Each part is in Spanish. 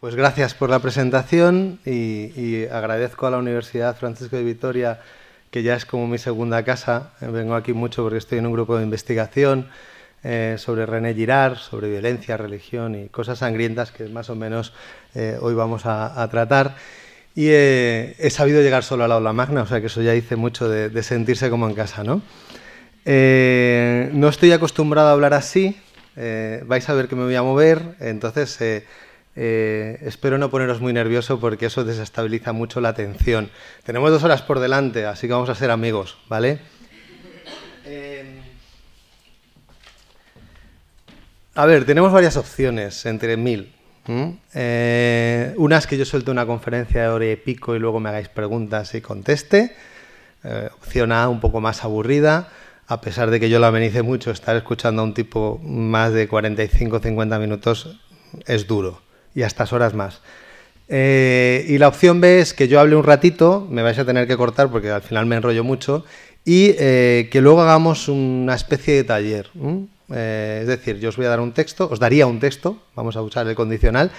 Pues gracias por la presentación y, agradezco a la Universidad Francisco de Vitoria, que ya es como mi segunda casa. Vengo aquí mucho porque estoy en un grupo de investigación eh, sobre René Girard, sobre violencia, religión y cosas sangrientas que más o menos eh, hoy vamos a, tratar. Y eh, he sabido llegar solo a la aula magna, o sea que eso ya dice mucho de, de sentirse como en casa, ¿no? no estoy acostumbrado a hablar así, vais a ver que me voy a mover, entonces eh, espero no poneros muy nervioso porque eso desestabiliza mucho la atención. Tenemos dos horas por delante, así que vamos a ser amigos, ¿vale? Eh, a ver, tenemos varias opciones entre mil. Eh, una es que yo suelte una conferencia de hora y pico y luego me hagáis preguntas y conteste. opción A, un poco más aburrida a pesar de que yo la amenice mucho, estar escuchando a un tipo más de 45 50 minutos es duro y a estas horas más. Eh, y la opción B es que yo hable un ratito, me vais a tener que cortar porque al final me enrollo mucho, y eh, que luego hagamos una especie de taller. Eh, es decir, yo os voy a dar un texto, os daría un texto, vamos a usar el condicional,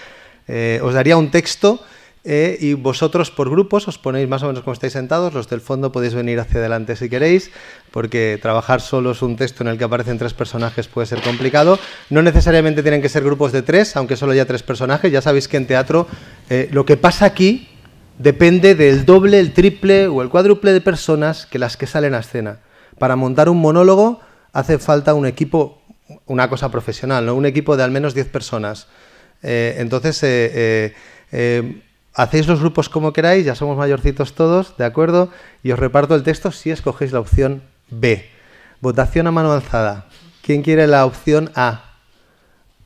os daría un texto eh, y vosotros por grupos os ponéis más o menos como estáis sentados, los del fondo podéis venir hacia adelante si queréis, porque trabajar solo es un texto en el que aparecen tres personajes puede ser complicado. No necesariamente tienen que ser grupos de tres, aunque solo haya tres personajes, ya sabéis que en teatro eh, lo que pasa aquí depende del doble, el triple o el cuádruple de personas que las que salen a escena. Para montar un monólogo hace falta un equipo, una cosa profesional, ¿no? un equipo de al menos 10 personas. Eh, entonces, eh, hacéis los grupos como queráis, ya somos mayorcitos todos, ¿de acuerdo? Y os reparto el texto si escogéis la opción B. Votación a mano alzada. ¿Quién quiere la opción A?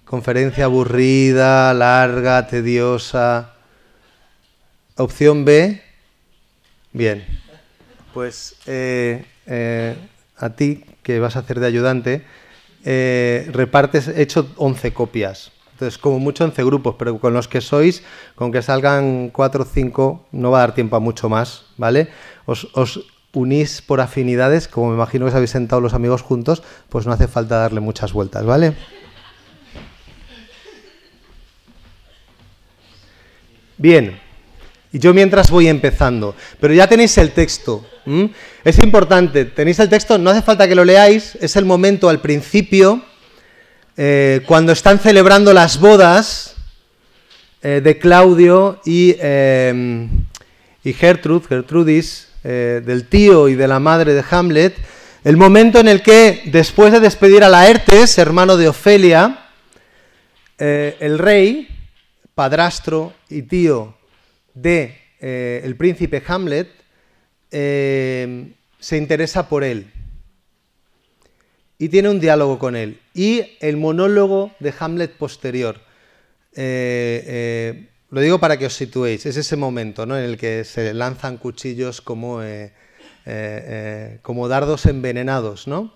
Conferencia aburrida, larga, tediosa. Opción B. Bien. Pues eh, eh, a ti, que vas a hacer de ayudante, eh, repartes, he hecho 11 copias. Entonces, como mucho 11 grupos, pero con los que sois, con que salgan 4 o 5, no va a dar tiempo a mucho más, ¿vale? Os, unís por afinidades, como me imagino que os habéis sentado los amigos juntos, pues no hace falta darle muchas vueltas, ¿vale? Bien, y yo mientras voy empezando, pero ya tenéis el texto. Es importante, tenéis el texto, no hace falta que lo leáis, es el momento al principio eh, cuando están celebrando las bodas eh, de Claudio y, em, Gertrudis, eh, del tío y de la madre de Hamlet, el momento en el que, después de despedir a Laertes, hermano de Ofelia, el rey, padrastro y tío de el príncipe Hamlet, se interesa por él y tiene un diálogo con él. Y el monólogo de Hamlet posterior. Eh, eh, lo digo para que os situéis, es ese momento ¿no? en el que se lanzan cuchillos como, eh, como dardos envenenados, ¿no?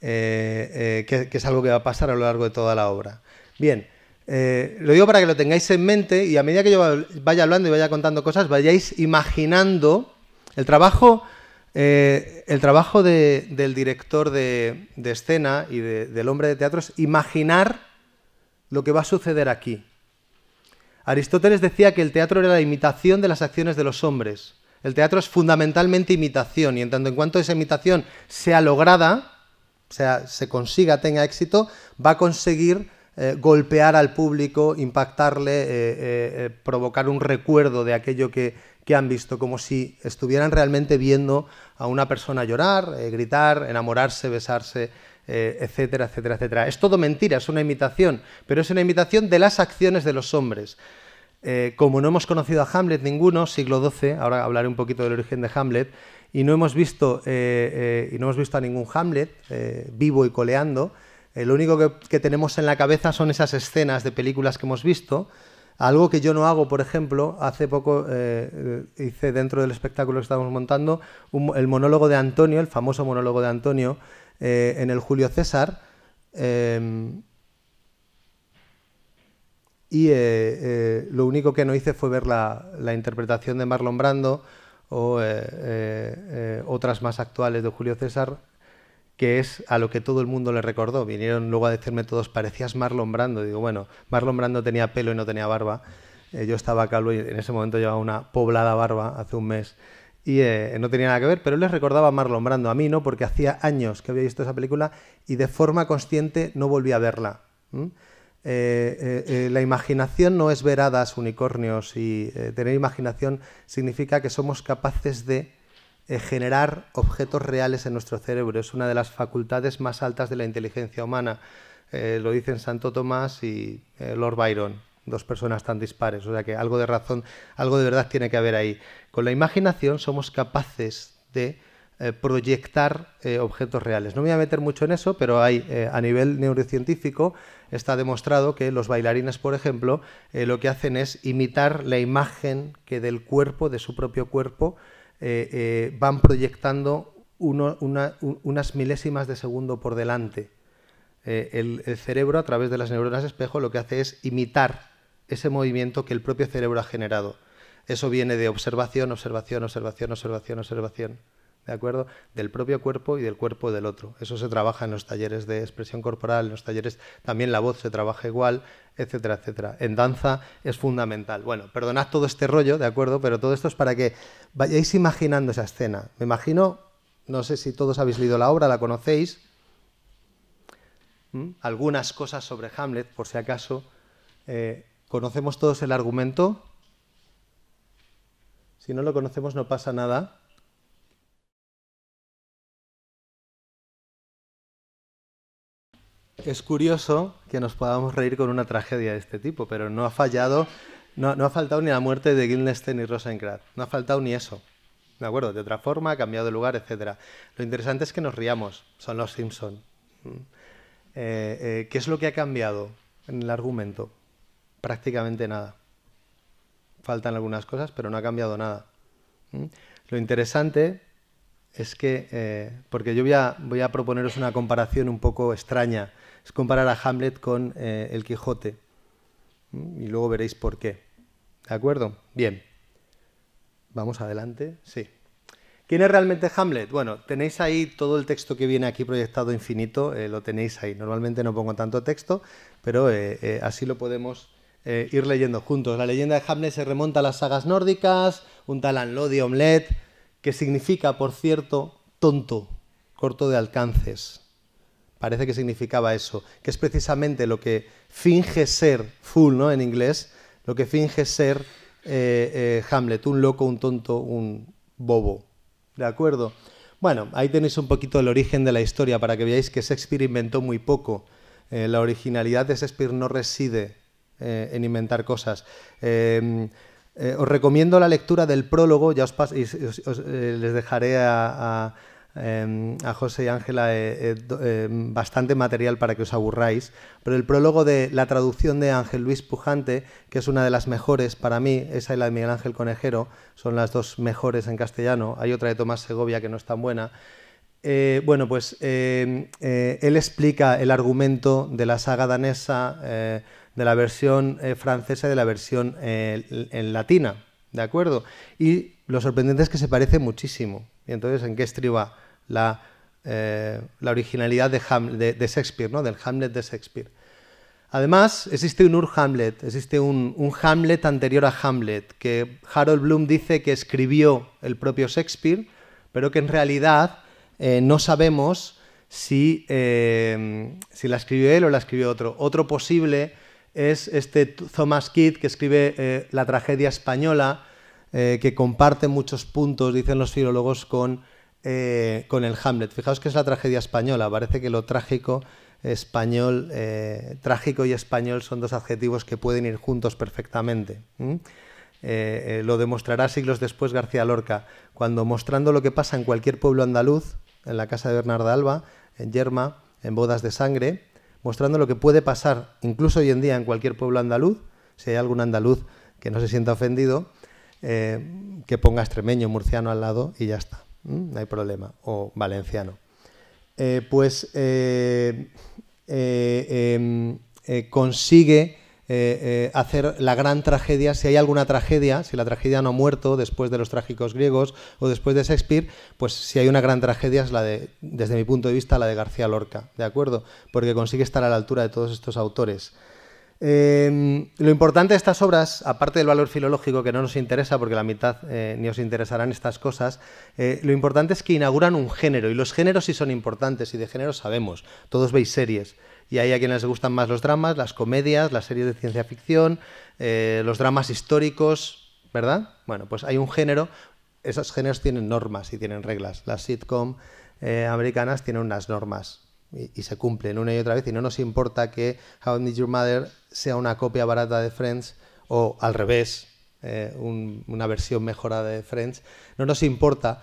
que, es algo que va a pasar a lo largo de toda la obra. Bien, lo digo para que lo tengáis en mente y a medida que yo vaya hablando y vaya contando cosas, vayáis imaginando el trabajo eh, el trabajo del director de, escena y del hombre de teatro es imaginar lo que va a suceder aquí. Aristóteles decía que el teatro era la imitación de las acciones de los hombres. El teatro es fundamentalmente imitación y en tanto en cuanto esa imitación sea lograda, o sea, se consiga, tenga éxito, va a conseguir eh, golpear al público, impactarle, eh, provocar un recuerdo de aquello que, han visto, como si estuvieran realmente viendo a una persona llorar, eh, gritar, enamorarse, besarse, eh, etcétera, etcétera, etcétera. Es todo mentira, es una imitación, pero es una imitación de las acciones de los hombres. Eh, como no hemos conocido a Hamlet ninguno, siglo XII, ahora hablaré un poquito del origen de Hamlet, y no hemos visto, y no hemos visto a ningún Hamlet vivo y coleando, lo único que tenemos en la cabeza son esas escenas de películas que hemos visto, algo que yo no hago, por ejemplo, hace poco eh, eh, hice dentro del espectáculo que estábamos montando el monólogo de Antonio, el famoso monólogo de Antonio, eh, en el Julio César. Em, y lo único que no hice fue ver la interpretación de Marlon Brando o otras más actuales de Julio César que es a lo que todo el mundo le recordó. Vinieron luego a decirme todos, parecías Marlon Brando. digo, bueno, Marlon Brando tenía pelo y no tenía barba. Eh, yo estaba calvo y en ese momento llevaba una poblada barba hace un mes y eh, no tenía nada que ver, pero les recordaba a Marlon Brando, a mí no, porque hacía años que había visto esa película y de forma consciente no volví a verla. ¿Mm? Eh, la imaginación no es veradas hadas, unicornios y tener imaginación significa que somos capaces de eh, generar objetos reales en nuestro cerebro. Es una de las facultades más altas de la inteligencia humana. Eh, lo dicen Santo Tomás y eh, Lord Byron, dos personas tan dispares. O sea que algo de razón, algo de verdad tiene que haber ahí. Con la imaginación somos capaces de proyectar objetos reales. No me voy a meter mucho en eso, pero hay a nivel neurocientífico está demostrado que los bailarines, por ejemplo, lo que hacen es imitar la imagen que del cuerpo, de su propio cuerpo, eh, eh, van proyectando unas milésimas de segundo por delante. Eh, el, el, cerebro, a través de las neuronas espejo, lo que hace es imitar ese movimiento que el propio cerebro ha generado. Eso viene de observación, observación, observación, observación, observación. ¿de acuerdo? Del propio cuerpo y del cuerpo del otro. Eso se trabaja en los talleres de expresión corporal, en los talleres también la voz se trabaja igual, etcétera, etcétera. En danza es fundamental. Bueno, perdonad todo este rollo, ¿de acuerdo? Pero todo esto es para que vayáis imaginando esa escena. Me imagino, no sé si todos habéis leído la obra, la conocéis. ¿Mm? Algunas cosas sobre Hamlet, por si acaso. Eh, ¿Conocemos todos el argumento? Si no lo conocemos no pasa nada. es curioso que nos podamos reír con una tragedia de este tipo, pero no ha fallado, no, ha faltado ni la muerte de Gilnesten y Rosencrantz, no ha faltado ni eso. ¿De acuerdo? De otra forma, ha cambiado de lugar, etc. Lo interesante es que nos riamos, son los Simpson. Mm. Eh, eh, ¿Qué es lo que ha cambiado en el argumento? Prácticamente nada. Faltan algunas cosas, pero no ha cambiado nada. Mm. Lo interesante es que, eh, porque yo voy voy a proponeros una comparación un poco extraña es comparar a Hamlet con eh, el Quijote. Mm, y luego veréis por qué. ¿De acuerdo? Bien. Vamos adelante. Sí. ¿Quién es realmente Hamlet? Bueno, tenéis ahí todo el texto que viene aquí proyectado infinito, eh, lo tenéis ahí. Normalmente no pongo tanto texto, pero eh, así lo podemos ir leyendo juntos. La leyenda de Hamlet se remonta a las sagas nórdicas, un tal Anlodi Omlet, que significa, por cierto, tonto, corto de alcances parece que significaba eso, que es precisamente lo que finge ser, full ¿no? en inglés, lo que finge ser eh, eh, Hamlet, un loco, un tonto, un bobo. ¿De acuerdo? Bueno, ahí tenéis un poquito el origen de la historia para que veáis que Shakespeare inventó muy poco. Eh, la originalidad de Shakespeare no reside en inventar cosas. Em, os recomiendo la lectura del prólogo, ya os, y les dejaré a Em, a José y Ángela eh, eh, em, bastante material para que os aburráis, pero el prólogo de la traducción de Ángel Luis Pujante, que es una de las mejores para mí, esa y la de Miguel Ángel Conejero, son las dos mejores en castellano, hay otra de Tomás Segovia que no es tan buena. Eh, bueno, pues él explica el argumento de la saga danesa, de la versión francesa y de la versión en latina, ¿de acuerdo? Y lo sorprendente es que se parece muchísimo. Y entonces, ¿en qué estriba eh, la, originalidad de, Shakespeare, ¿no? del Hamlet de Shakespeare. Además, existe un Ur-Hamlet, existe un, Hamlet anterior a Hamlet, que Harold Bloom dice que escribió el propio Shakespeare, pero que en realidad eh, no sabemos eh, si, la escribió él o la escribió otro. Otro posible es este Thomas Kidd, que escribe la tragedia española, que comparte muchos puntos, dicen los filólogos, con eh, con el Hamlet. Fijaos que es la tragedia española, parece que lo trágico español, eh, trágico y español son dos adjetivos que pueden ir juntos perfectamente. Eh, lo demostrará siglos después García Lorca, cuando mostrando lo que pasa en cualquier pueblo andaluz, en la casa de Bernarda Alba, en Yerma, en Bodas de Sangre, mostrando lo que puede pasar incluso hoy en día en cualquier pueblo andaluz, si hay algún andaluz que no se sienta ofendido, que ponga extremeño, murciano al lado y ya está. Mm, no hay problema, o valenciano. Eh, pues eh, eh, em, consigue hacer la gran tragedia, si hay alguna tragedia, si la tragedia no ha muerto después de los trágicos griegos o después de Shakespeare, pues si hay una gran tragedia es la de, desde mi punto de vista, la de García Lorca, ¿de acuerdo? Porque consigue estar a la altura de todos estos autores. Em, lo importante de estas obras, aparte del valor filológico que no nos interesa, porque la mitad eh, ni os interesarán estas cosas, eh, lo importante es que inauguran un género, y los géneros sí son importantes, y de género sabemos, todos veis series, y hay a quienes les gustan más los dramas, las comedias, las series de ciencia ficción, eh, los dramas históricos, ¿verdad? Bueno, pues hay un género, esos géneros tienen normas y tienen reglas, las sitcom americanas tienen unas normas, y, se cumplen una y otra vez y no nos importa que How I Your Mother sea una copia barata de Friends o al revés, eh, una versión mejorada de Friends, no nos importa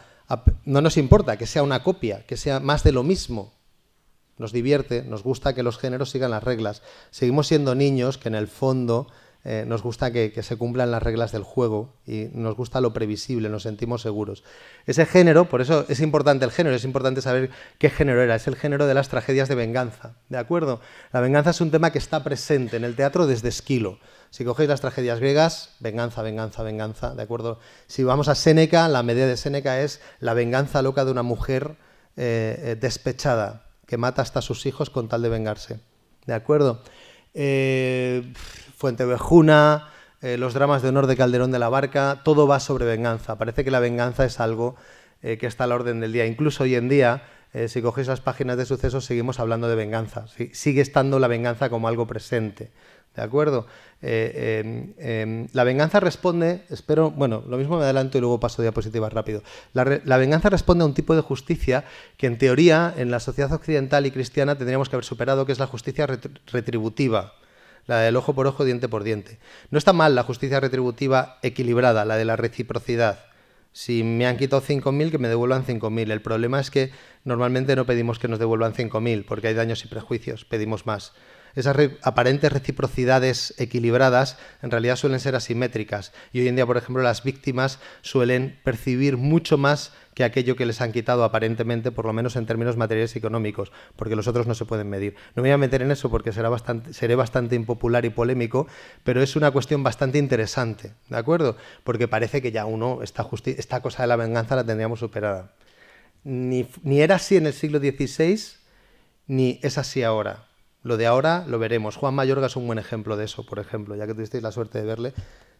no nos importa que sea una copia, que sea más de lo mismo. Nos divierte, nos gusta que los géneros sigan las reglas. Seguimos siendo niños que en el fondo eh, nos gusta que, se cumplan las reglas del juego y nos gusta lo previsible, nos sentimos seguros. Ese género, por eso es importante el género, es importante saber qué género era, es el género de las tragedias de venganza, ¿de acuerdo? La venganza es un tema que está presente en el teatro desde Esquilo. Si cogéis las tragedias griegas, venganza, venganza, venganza, ¿de acuerdo? Si vamos a Séneca, la media de Séneca es la venganza loca de una mujer eh, eh, despechada que mata hasta sus hijos con tal de vengarse, ¿de acuerdo? Fuentevejuna, eh, los dramas de honor de Calderón de la Barca, todo va sobre venganza. Parece que la venganza es algo eh, que está a la orden del día. Incluso hoy en día, eh, si cogéis las páginas de sucesos, seguimos hablando de venganza. sigue estando la venganza como algo presente. ¿De acuerdo? Eh, em, em, la venganza responde, espero, bueno, lo mismo me adelanto y luego paso diapositivas rápido. la venganza responde a un tipo de justicia que en teoría en la sociedad occidental y cristiana tendríamos que haber superado, que es la justicia retributiva la del ojo por ojo, diente por diente. No está mal la justicia retributiva equilibrada, la de la reciprocidad. Si me han quitado 5.000, que me devuelvan 5.000. El problema es que normalmente no pedimos que nos devuelvan 5.000, porque hay daños y prejuicios, pedimos más. Esas aparentes reciprocidades equilibradas en realidad suelen ser asimétricas y hoy en día, por ejemplo, las víctimas suelen percibir mucho más que aquello que les han quitado aparentemente, por lo menos en términos materiales y económicos, porque los otros no se pueden medir. No me voy a meter en eso porque será bastante, seré bastante impopular y polémico, pero es una cuestión bastante interesante, ¿de acuerdo? Porque parece que ya uno, esta, cosa de la venganza la tendríamos superada. Ni, ni era así en el siglo XVI, ni es así ahora. Lo de ahora lo veremos. Juan Mayorga es un buen ejemplo de eso, por ejemplo, ya que tuvisteis la suerte de verle,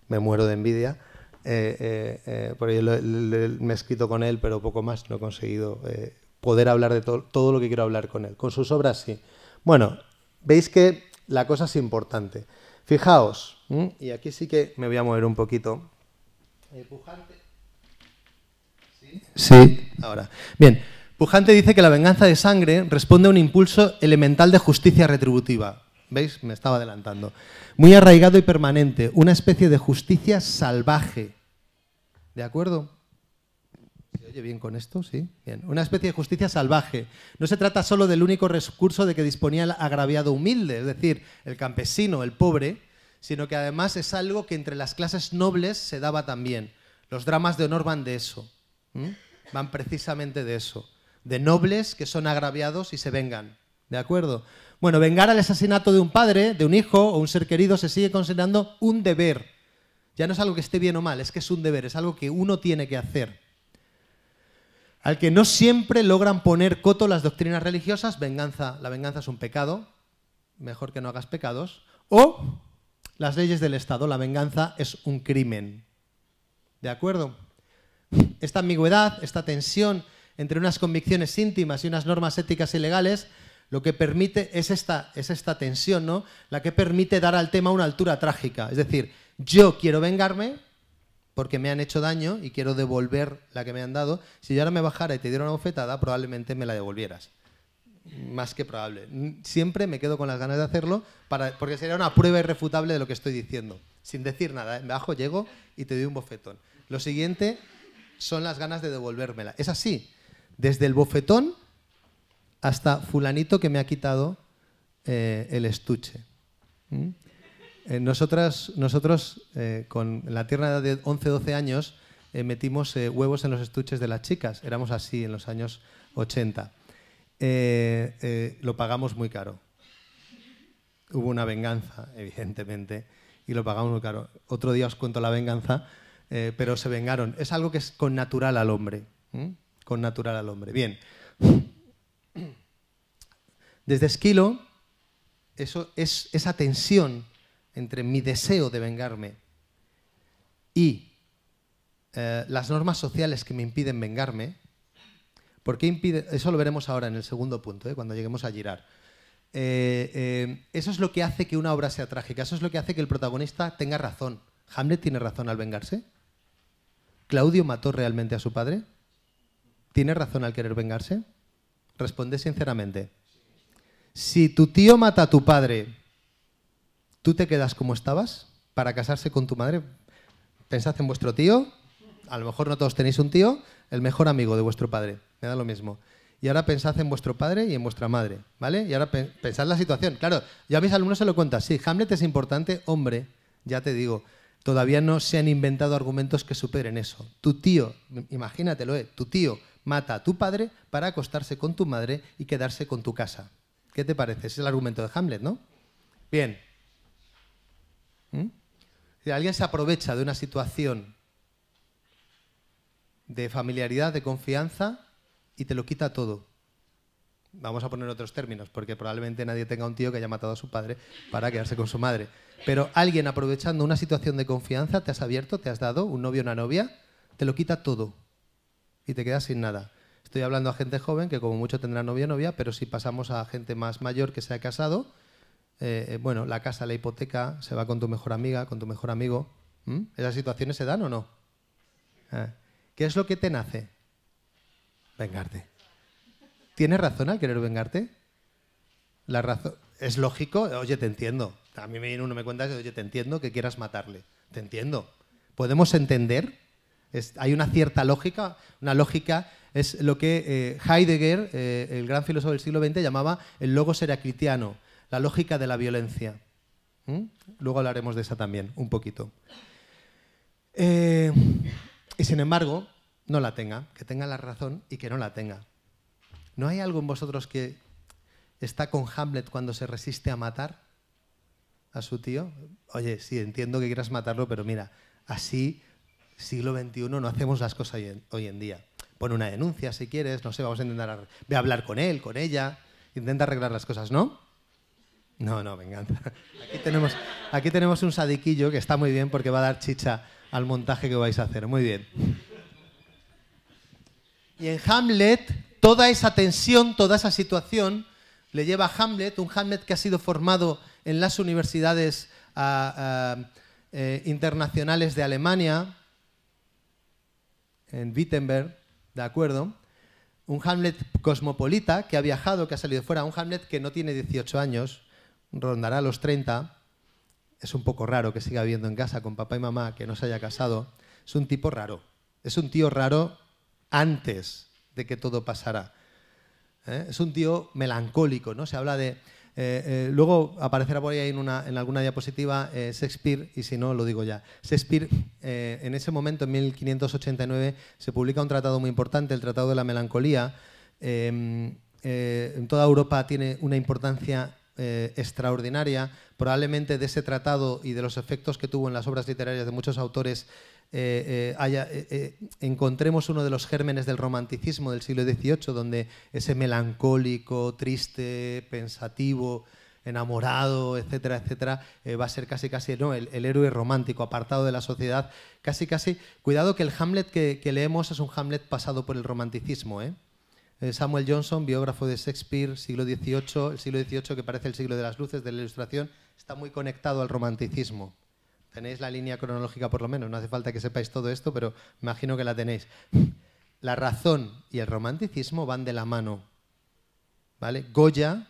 me muero de envidia. Eh, eh, eh, por ello me he escrito con él, pero poco más, no he conseguido poder hablar de todo lo que quiero hablar con él. Con sus obras sí. Bueno, veis que la cosa es importante. Fijaos, y aquí sí que me voy a mover un poquito. ¿Sí? sí, ahora. Bien, Pujante dice que la venganza de sangre responde a un impulso elemental de justicia retributiva. ¿Veis? Me estaba adelantando. Muy arraigado y permanente, una especie de justicia salvaje. ¿De acuerdo? ¿Se oye bien con esto? Sí. Bien. Una especie de justicia salvaje. No se trata solo del único recurso de que disponía el agraviado humilde, es decir, el campesino, el pobre, sino que además es algo que entre las clases nobles se daba también. Los dramas de honor van de eso. Van precisamente de eso de nobles que son agraviados y se vengan. ¿De acuerdo? Bueno, vengar al asesinato de un padre, de un hijo o un ser querido se sigue considerando un deber. Ya no es algo que esté bien o mal, es que es un deber, es algo que uno tiene que hacer. Al que no siempre logran poner coto las doctrinas religiosas, venganza, la venganza es un pecado, mejor que no hagas pecados, o las leyes del Estado, la venganza es un crimen. ¿De acuerdo? Esta ambigüedad, esta tensión entre unas convicciones íntimas y unas normas éticas y legales, lo que permite es esta, es esta tensión, ¿no? La que permite dar al tema una altura trágica. Es decir, yo quiero vengarme porque me han hecho daño y quiero devolver la que me han dado. Si yo ahora me bajara y te diera una bofetada, probablemente me la devolvieras. Más que probable. Siempre me quedo con las ganas de hacerlo porque sería una prueba irrefutable de lo que estoy diciendo. Sin decir nada, ¿eh? me bajo, llego y te doy un bofetón. Lo siguiente son las ganas de devolvérmela. Es así, desde el bofetón hasta fulanito que me ha quitado eh, el estuche. ¿Mm? Eh, nosotras, nosotros, eh, con la tierna edad de 11-12 años, metimos huevos en los estuches de las chicas. Éramos así en los años 80. lo pagamos muy caro. Hubo una venganza, evidentemente, y lo pagamos muy caro. Otro día os cuento la venganza, pero se vengaron. Es algo que es con natural al hombre con natural al hombre. Bien. Desde Esquilo, eso es esa tensión entre mi deseo de vengarme y eh, las normas sociales que me impiden vengarme, porque impide? Eso lo veremos ahora en el segundo punto, eh, cuando lleguemos a girar. Eh, eso es lo que hace que una obra sea trágica, eso es lo que hace que el protagonista tenga razón. Hamlet tiene razón al vengarse. Claudio mató realmente a su padre. ¿Tiene razón al querer vengarse? Responde sinceramente. Si tu tío mata a tu padre, ¿tú te quedas como estabas para casarse con tu madre? ¿Pensad en vuestro tío? A lo mejor no todos tenéis un tío, el mejor amigo de vuestro padre. Me da lo mismo. Y ahora pensad en vuestro padre y en vuestra madre, ¿vale? Y ahora pensad la situación. Claro, ya a mis alumnos se lo cuenta. Sí, Hamlet es importante, hombre, ya te digo. Todavía no se han inventado argumentos que superen eso. Tu tío, imagínatelo, eh, tu tío mata a tu padre para acostarse con tu madre y quedarse con tu casa. ¿Qué te parece? Es el argumento de Hamlet, ¿no? Bien. Si ¿Mm? alguien se aprovecha de una situación de familiaridad, de confianza, y te lo quita todo. Vamos a poner otros términos, porque probablemente nadie tenga un tío que haya matado a su padre para quedarse con su madre. Pero alguien aprovechando una situación de confianza, te has abierto, te has dado, un novio, una novia, te lo quita todo y te quedas sin nada. Estoy hablando a gente joven que como mucho tendrá novia novia, pero si pasamos a gente más mayor que se ha casado, eh, eh, bueno, la casa, la hipoteca, se va con tu mejor amiga, con tu mejor amigo. ¿Esas situaciones se dan o no? Eh, ¿Qué es lo que te nace? Vengarte. ¿Tienes razón al querer vengarte? La razón es lógico, oye, te entiendo. A mí me viene uno me cuenta, oye, te entiendo que quieras matarle. Te entiendo. Podemos entender hay una cierta lógica, una lógica es lo que eh, Heidegger, eh, el gran filósofo del siglo XX, llamaba el logos cristiano, la lógica de la violencia. ¿Mm? Luego hablaremos de esa también, un poquito. Eh, y sin embargo, no la tenga, que tenga la razón y que no la tenga. ¿No hay algo en vosotros que está con Hamlet cuando se resiste a matar a su tío? Oye, sí, entiendo que quieras matarlo, pero mira, así siglo XXI no hacemos las cosas hoy en día. Pon una denuncia si quieres, no sé, vamos a intentar, ve a hablar con él, con ella, intenta arreglar las cosas, ¿no? No, no, venganza. Aquí tenemos, aquí tenemos un sadiquillo que está muy bien porque va a dar chicha al montaje que vais a hacer. Muy bien. Y en Hamlet, toda esa tensión, toda esa situación, le lleva a Hamlet, un Hamlet que ha sido formado en las universidades eh, internacionales de Alemania, en Wittenberg, ¿de acuerdo? Un Hamlet cosmopolita que ha viajado, que ha salido fuera, un Hamlet que no tiene 18 años, rondará los 30. Es un poco raro que siga viviendo en casa con papá y mamá, que no se haya casado. Es un tipo raro. Es un tío raro antes de que todo pasara. ¿eh? Es un tío melancólico, ¿no? Se habla de eh, eh, luego aparecerá por ahí en, alguna diapositiva eh, Shakespeare, y si no, lo digo ya. Shakespeare, en ese momento, en 1589, se publica un tratado muy importante, el Tratado de la Melancolía. Em, en toda Europa tiene una importancia extraordinaria. Probablemente de ese tratado y de los efectos que tuvo en las obras literarias de muchos autores eh, eh, eh, encontremos uno de los gérmenes del romanticismo del siglo XVIII, donde ese melancólico, triste, pensativo, enamorado, etcétera, etcétera, va a ser casi, casi no, el, héroe romántico, apartado de la sociedad, casi, casi. Cuidado que el Hamlet que, leemos es un Hamlet pasado por el romanticismo, Samuel Johnson, biógrafo de Shakespeare, siglo XVIII, el siglo XVIII que parece el siglo de las luces, de la ilustración, está muy conectado al romanticismo. Tenéis la línea cronológica por lo menos, no hace falta que sepáis todo esto, pero imagino que la tenéis. La razón y el romanticismo van de la mano. ¿Vale? Goya,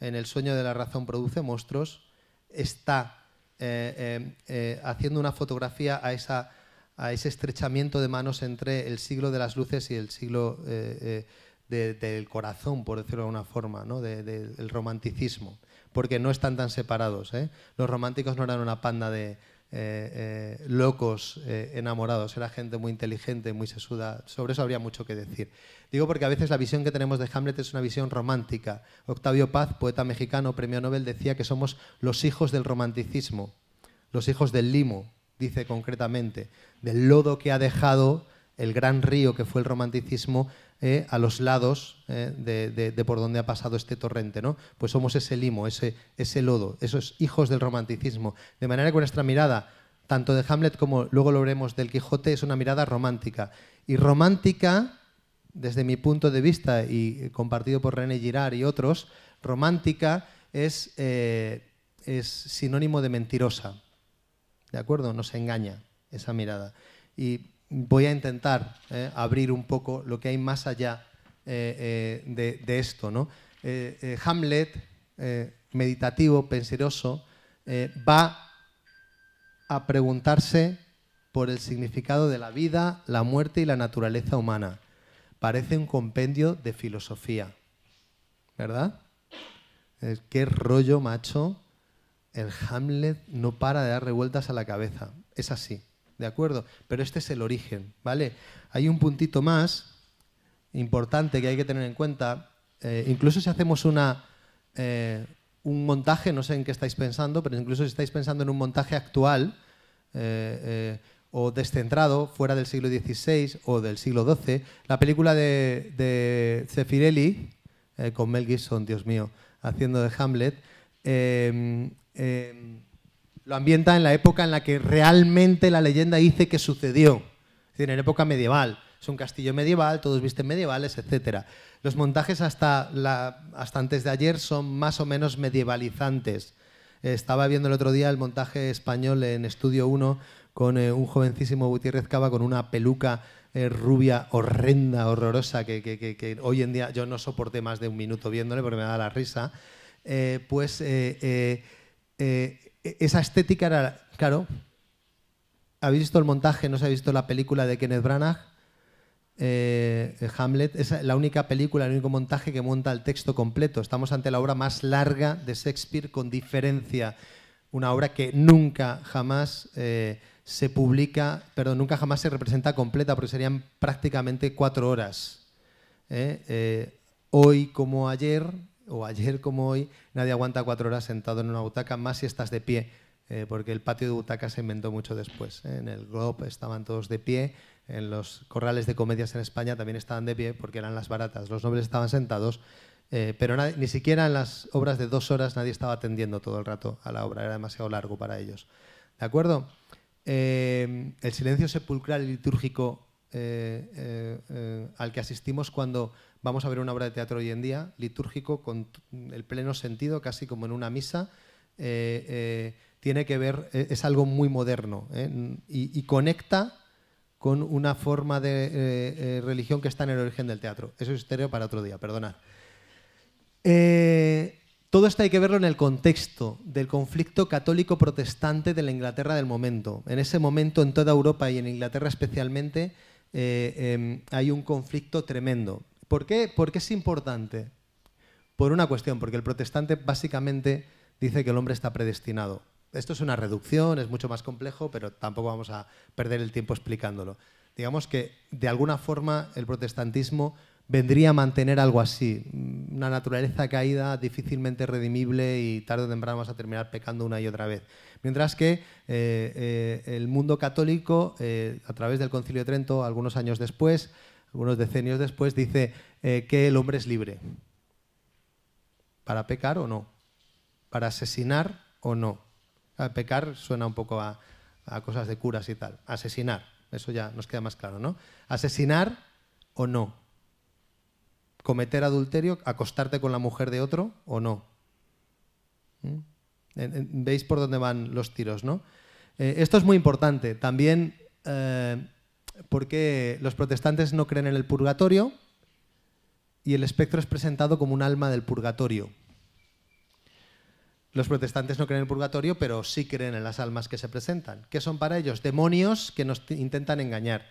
en El sueño de la razón produce monstruos, está eh, eh, eh, haciendo una fotografía a, esa, a ese estrechamiento de manos entre el siglo de las luces y el siglo del corazón, por decirlo de alguna forma, ¿no? del romanticismo, porque no están tan separados. Los románticos no eran una panda de, eh, eh, locos eh, enamorados, era gente muy inteligente, muy sesuda. Sobre eso habría mucho que decir. Digo porque a veces la visión que tenemos de Hamlet es una visión romántica. Octavio Paz, poeta mexicano, premio Nobel, decía que somos los hijos del romanticismo, los hijos del limo, dice concretamente, del lodo que ha dejado el gran río que fue el romanticismo eh, a los lados eh, de, por donde ha pasado este torrente. ¿no? Pues somos ese limo, ese, ese lodo, esos hijos del romanticismo. De manera que nuestra mirada, tanto de Hamlet como luego lo veremos del Quijote, es una mirada romántica. Y romántica, desde mi punto de vista y compartido por René Girard y otros, romántica es, eh, es sinónimo de mentirosa. ¿De acuerdo? Nos engaña esa mirada. Y voy a intentar eh, abrir un poco lo que hay más allá eh, eh, de, esto. ¿no? Hamlet, meditativo, penseroso, va a preguntarse por el significado de la vida, la muerte y la naturaleza humana. Parece un compendio de filosofía, ¿verdad? Qué rollo, macho. El Hamlet no para de dar revueltas a la cabeza. Es así. ¿de acuerdo? Pero este es el origen, ¿vale? Hay un puntito más importante que hay que tener en cuenta. Eh, incluso si hacemos una, eh, un montaje, no sé en qué estáis pensando, pero incluso si estáis pensando en un montaje actual eh, o descentrado, fuera del siglo XVI o del siglo XII, la película de, de Cefirelli, con Mel Gibson, Dios mío, haciendo de Hamlet, lo ambienta en la época en la que realmente la leyenda dice que sucedió, es decir, en época medieval. Es un castillo medieval, todos visten medievales, etc. Los montajes hasta, antes de ayer son más o menos medievalizantes. Estaba viendo el otro día el montaje español en Estudio 1 con eh, un jovencísimo Gutiérrez Cava con una peluca eh, rubia horrenda, horrorosa, que, hoy en día yo no soporté más de un minuto viéndole porque me da la risa, eh, pues e-, esa estética era, claro, habéis visto el montaje, no se ha visto la película de Kenneth Branagh, eh, eh, Hamlet, es la única película, el único montaje que monta el texto completo. Estamos ante la obra más larga de Shakespeare con diferencia, una obra que nunca jamás eh, se publica, perdón, nunca jamás se representa completa porque serían prácticamente cuatro horas. hoy como ayer, o ayer como hoy, nadie aguanta cuatro horas sentado en una butaca, más si estás de pie, eh, porque el patio de butaca se inventó mucho después. ¿eh? En el Globe estaban todos de pie, en los corrales de comedias en España también estaban de pie porque eran las baratas, los nobles estaban sentados, eh, pero ni siquiera en las obras de dos horas nadie estaba atendiendo todo el rato a la obra, era demasiado largo para ellos. ¿De acuerdo? el silencio sepulcral litúrgico al que asistimos cuando vamos a ver una obra de teatro hoy en día, litúrgico, con el pleno sentido, casi como en una misa, eh, eh, tiene que ver, e, es algo muy moderno ¿eh? y, conecta con una forma de religión que está en el origen del teatro. Eso es estéreo para otro día, perdonad. todo esto hay que verlo en el contexto del conflicto católico-protestante de la Inglaterra del momento. En ese momento, en toda Europa y en Inglaterra especialmente, em, hay un conflicto tremendo. ¿Por qué? es importante? Por una cuestión, porque el protestante básicamente dice que el hombre está predestinado. Esto es una reducción, es mucho más complejo, pero tampoco vamos a perder el tiempo explicándolo. Digamos que de alguna forma el protestantismo vendría a mantener algo así, una naturaleza caída, difícilmente redimible y tarde o temprano vamos a terminar pecando una y otra vez. Mientras que eh, eh, el mundo católico, eh, a través del Concilio de Trento, algunos años después, algunos decenios después, dice eh, que el hombre es libre. ¿Para pecar o no? ¿Para asesinar o no? Ah, pecar suena un poco a, cosas de curas y tal. Asesinar, eso ya nos queda más claro, ¿no? Asesinar o no. Cometer adulterio, acostarte con la mujer de otro o no. ¿Mm? Veis por dónde van los tiros, ¿no? Eh, esto es muy importante. También eh, porque los protestantes no creen en el purgatorio y el espectro es presentado como un alma del purgatorio. Los protestantes no creen en el purgatorio, pero sí creen en las almas que se presentan. ¿Qué son para ellos? Demonios que nos intentan engañar.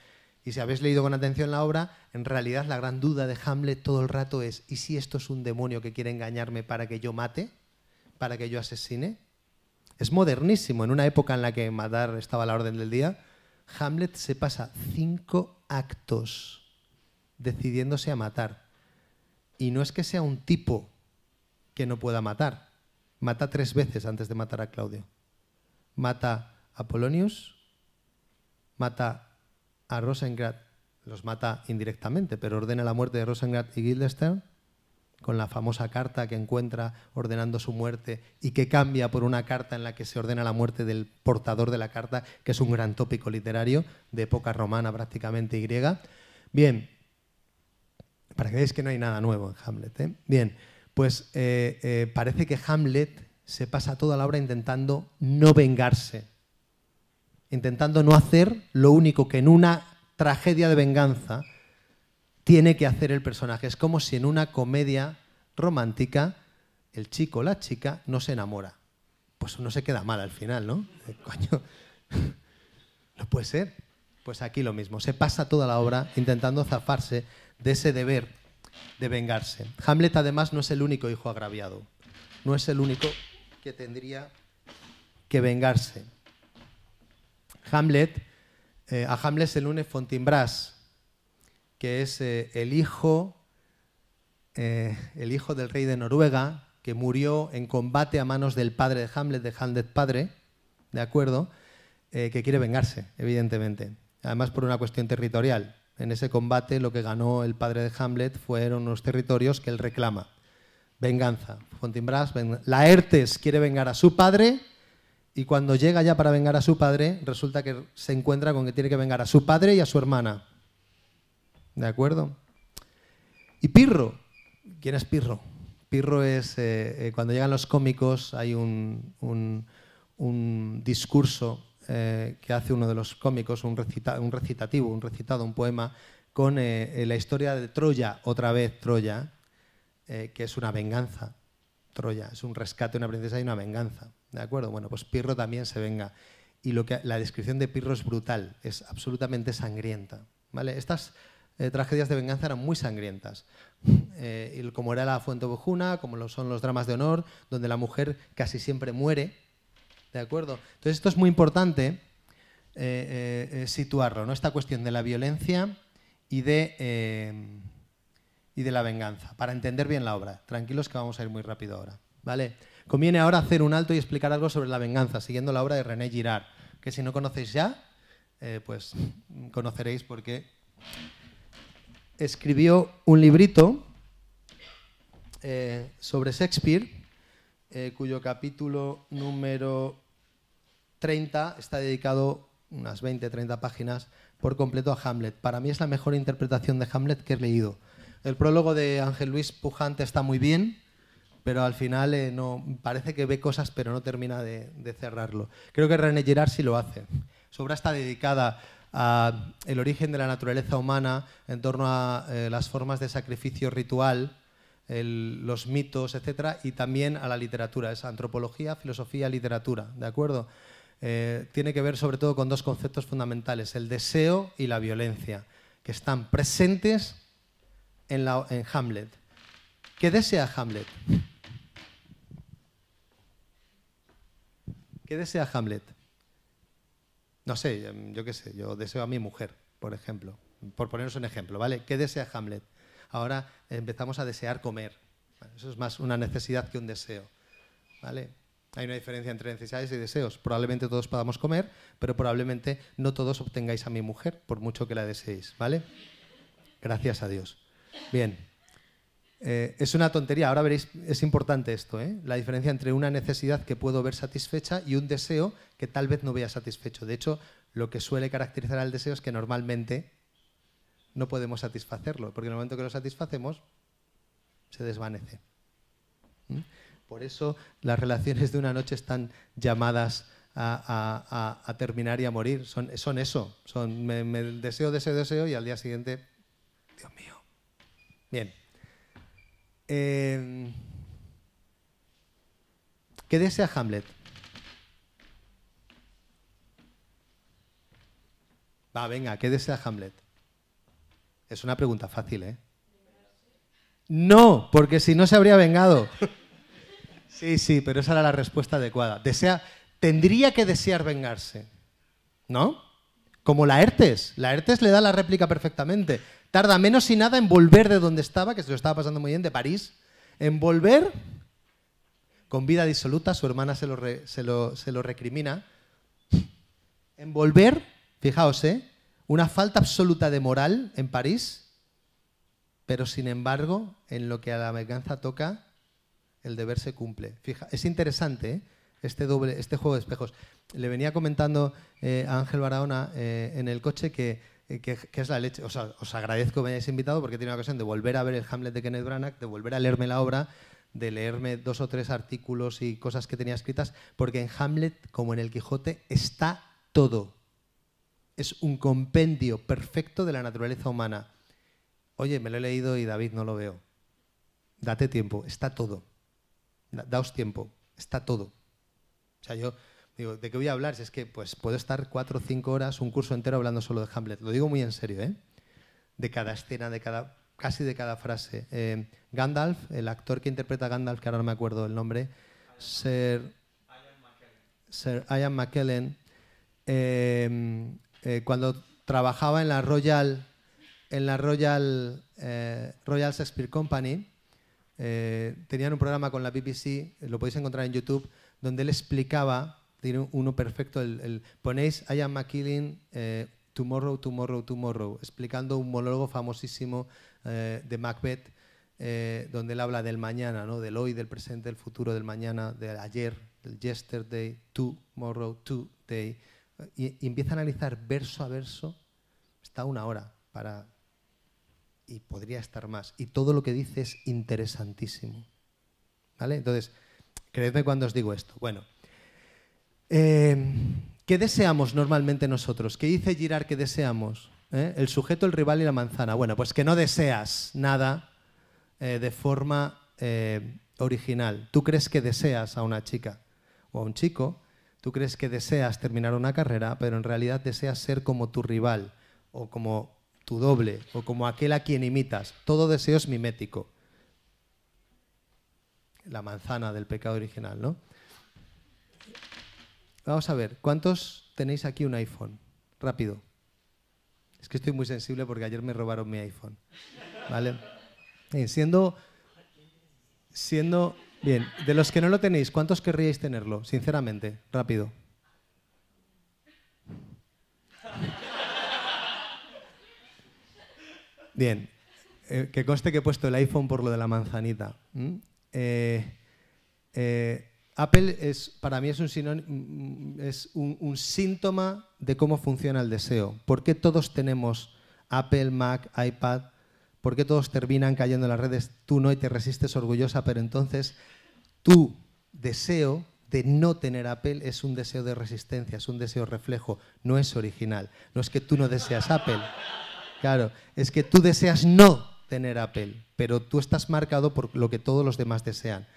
Y si habéis leído con atención la obra, en realidad la gran duda de Hamlet todo el rato es, ¿y si esto es un demonio que quiere engañarme para que yo mate? ¿Para que yo asesine? Es modernísimo, en una época en la que matar estaba a la orden del día, Hamlet se pasa cinco actos decidiéndose a matar. Y no es que sea un tipo que no pueda matar. Mata tres veces antes de matar a Claudio. Mata a Polonius, mata a Rosengrad, los mata indirectamente, pero ordena la muerte de Rosengrad y Guildenstern con la famosa carta que encuentra ordenando su muerte y que cambia por una carta en la que se ordena la muerte del portador de la carta, que es un gran tópico literario de época romana prácticamente y griega. Bien, para que veáis que no hay nada nuevo en Hamlet. ¿eh? Bien, pues eh, eh, parece que Hamlet se pasa toda la obra intentando no vengarse, intentando no hacer lo único que en una tragedia de venganza tiene que hacer el personaje. Es como si en una comedia romántica el chico o la chica no se enamora. Pues uno se queda mal al final, ¿no? Eh, no puede ser. Pues aquí lo mismo. Se pasa toda la obra intentando zafarse de ese deber de vengarse. Hamlet además no es el único hijo agraviado. No es el único que tendría que vengarse. Hamlet, eh, a Hamlet se une Fontimbras que es eh, el, hijo, eh, el hijo del rey de Noruega, que murió en combate a manos del padre de Hamlet, de Hamlet padre, ¿de acuerdo? Eh, que quiere vengarse, evidentemente. Además, por una cuestión territorial. En ese combate lo que ganó el padre de Hamlet fueron unos territorios que él reclama. Venganza. Fontimbras venganza. Laertes quiere vengar a su padre y cuando llega ya para vengar a su padre, resulta que se encuentra con que tiene que vengar a su padre y a su hermana. ¿De acuerdo? Y Pirro. ¿Quién es Pirro? Pirro es, eh, eh, cuando llegan los cómicos, hay un, discurso eh, que hace uno de los cómicos, un, un recitativo, un recitado, un poema, con la historia de Troya, otra vez Troya, que es una venganza. Troya, es un rescate de una princesa y una venganza. ¿De acuerdo? Bueno, pues Pirro también se venga. Y lo que, la descripción de Pirro es brutal, es absolutamente sangrienta. ¿vale? Estas eh, tragedias de venganza eran muy sangrientas, eh, como era la Fuente Bojuna, como lo son los dramas de honor, donde la mujer casi siempre muere. ¿De acuerdo? Entonces esto es muy importante eh, eh, situarlo, ¿no? esta cuestión de la violencia y de, y de la venganza, para entender bien la obra. Tranquilos que vamos a ir muy rápido ahora. ¿vale? Conviene ahora hacer un alto y explicar algo sobre la venganza, siguiendo la obra de René Girard, que si no conocéis ya, pues conoceréis qué escribió un librito eh, sobre Shakespeare, eh, cuyo capítulo número 30 está dedicado unas 20-30 páginas por completo a Hamlet. Para mí es la mejor interpretación de Hamlet que he leído. El prólogo de Ángel Luis Pujante está muy bien, pero al final eh, no, parece que ve cosas pero no termina de, de cerrarlo. Creo que René Girard sí lo hace. Su obra está dedicada el origen de la naturaleza humana en torno a eh, las formas de sacrificio ritual, los mitos, etcétera, y también a la literatura, es antropología, filosofía, literatura, ¿de acuerdo? Eh, tiene que ver sobre todo con dos conceptos fundamentales, el deseo y la violencia, que están presentes en, en Hamlet. ¿Qué desea Hamlet? ¿Qué desea Hamlet? No sé, em, yo qué sé, yo deseo a mi mujer, por ejemplo, por poneros un ejemplo, ¿vale? ¿Qué desea Hamlet? Ahora empezamos a desear comer. eso es más una necesidad que un deseo, ¿vale? Hay una diferencia entre necesidades y deseos. Probablemente todos podamos comer, pero probablemente no todos obtengáis a mi mujer, por mucho que la deseéis, ¿vale? Gracias a Dios. Bien. Eh, es una tontería, ahora veréis, es importante esto, ¿eh? la diferencia entre una necesidad que puedo ver satisfecha y un deseo que tal vez no vea satisfecho. De hecho, lo que suele caracterizar al deseo es que normalmente no podemos satisfacerlo, porque en el momento que lo satisfacemos, se desvanece. ¿Mm? Por eso las relaciones de una noche están llamadas a, terminar y a morir. Son, eso, son me, me deseo, deseo, deseo y al día siguiente, Dios mío. Bien. Em, ¿Qué desea Hamlet? Va, venga, ¿qué desea Hamlet? Es una pregunta fácil, ¿eh? No, porque si no se habría vengado. Sí, sí, pero esa era la respuesta adecuada. Desea, tendría que desear vengarse, ¿no? Como la la Laertes le da la réplica perfectamente. Tarda menos y nada en volver de donde estaba, que se lo estaba pasando muy bien, de París, en volver con vida disoluta, su hermana se lo, recrimina, en volver, fijaos, ¿eh? una falta absoluta de moral en París, pero sin embargo, en lo que a la venganza toca, el deber se cumple. Fija, es interesante ¿eh? este, doble, este juego de espejos. Le venía comentando eh, a Ángel Barahona eh, en el coche que eh, que, es la leche. os agradezco que me hayáis invitado porque he tenido la ocasión de volver a ver el Hamlet de Kenneth Branagh, de volver a leerme la obra, de leerme dos o tres artículos y cosas que tenía escritas, porque en Hamlet, como en el Quijote, está todo. Es un compendio perfecto de la naturaleza humana. Oye, me lo he leído y David no lo veo. Date tiempo, está todo. Daos tiempo, está todo. O sea, yo Digo, ¿de qué voy a hablar? Si es que pues, puedo estar cuatro o cinco horas, un curso entero hablando solo de Hamlet. Lo digo muy en serio, ¿eh? De cada escena, de cada, casi de cada frase. Eh, Gandalf, el actor que interpreta a Gandalf, que ahora no me acuerdo el nombre, Sir, Ian McKellen, eh, eh, cuando trabajaba en la Royal, en la Royal, Royal Shakespeare Company, tenían un programa con la BBC, lo podéis encontrar en YouTube, donde él explicaba tiene uno perfecto. El, ponéis a Ian eh, Tomorrow, Tomorrow, Tomorrow, explicando un monólogo famosísimo eh, de Macbeth, eh, donde él habla del mañana, ¿no? del hoy, del presente, del futuro, del mañana, del ayer, del yesterday, tomorrow, today. Y, y empieza a analizar verso a verso. Está una hora para y podría estar más. Y todo lo que dice es interesantísimo. ¿Vale? Entonces, creedme cuando os digo esto. Bueno, Em, ¿Qué deseamos normalmente nosotros? ¿Qué dice Girard que deseamos? ¿Eh? El sujeto, el rival y la manzana. Bueno, pues que no deseas nada eh, de forma eh, original. Tú crees que deseas a una chica o a un chico, tú crees que deseas terminar una carrera, pero en realidad deseas ser como tu rival o como tu doble o como aquel a quien imitas. Todo deseo es mimético. La manzana del pecado original, ¿no? Vamos a ver, ¿cuántos tenéis aquí un iPhone? Rápido. Es que estoy muy sensible porque ayer me robaron mi iPhone. ¿Vale? Bien, siendo. Siendo. Bien, de los que no lo tenéis, ¿cuántos querríais tenerlo? Sinceramente, rápido. Bien, eh, que conste que he puesto el iPhone por lo de la manzanita. eh, eh Apple es, para mí es, un, es un, síntoma de cómo funciona el deseo. ¿Por qué todos tenemos Apple, Mac, iPad? ¿Por qué todos terminan cayendo en las redes? Tú no y te resistes orgullosa, pero entonces tu deseo de no tener Apple es un deseo de resistencia, es un deseo reflejo, no es original. No es que tú no deseas Apple, claro, es que tú deseas no tener Apple, pero tú estás marcado por lo que todos los demás desean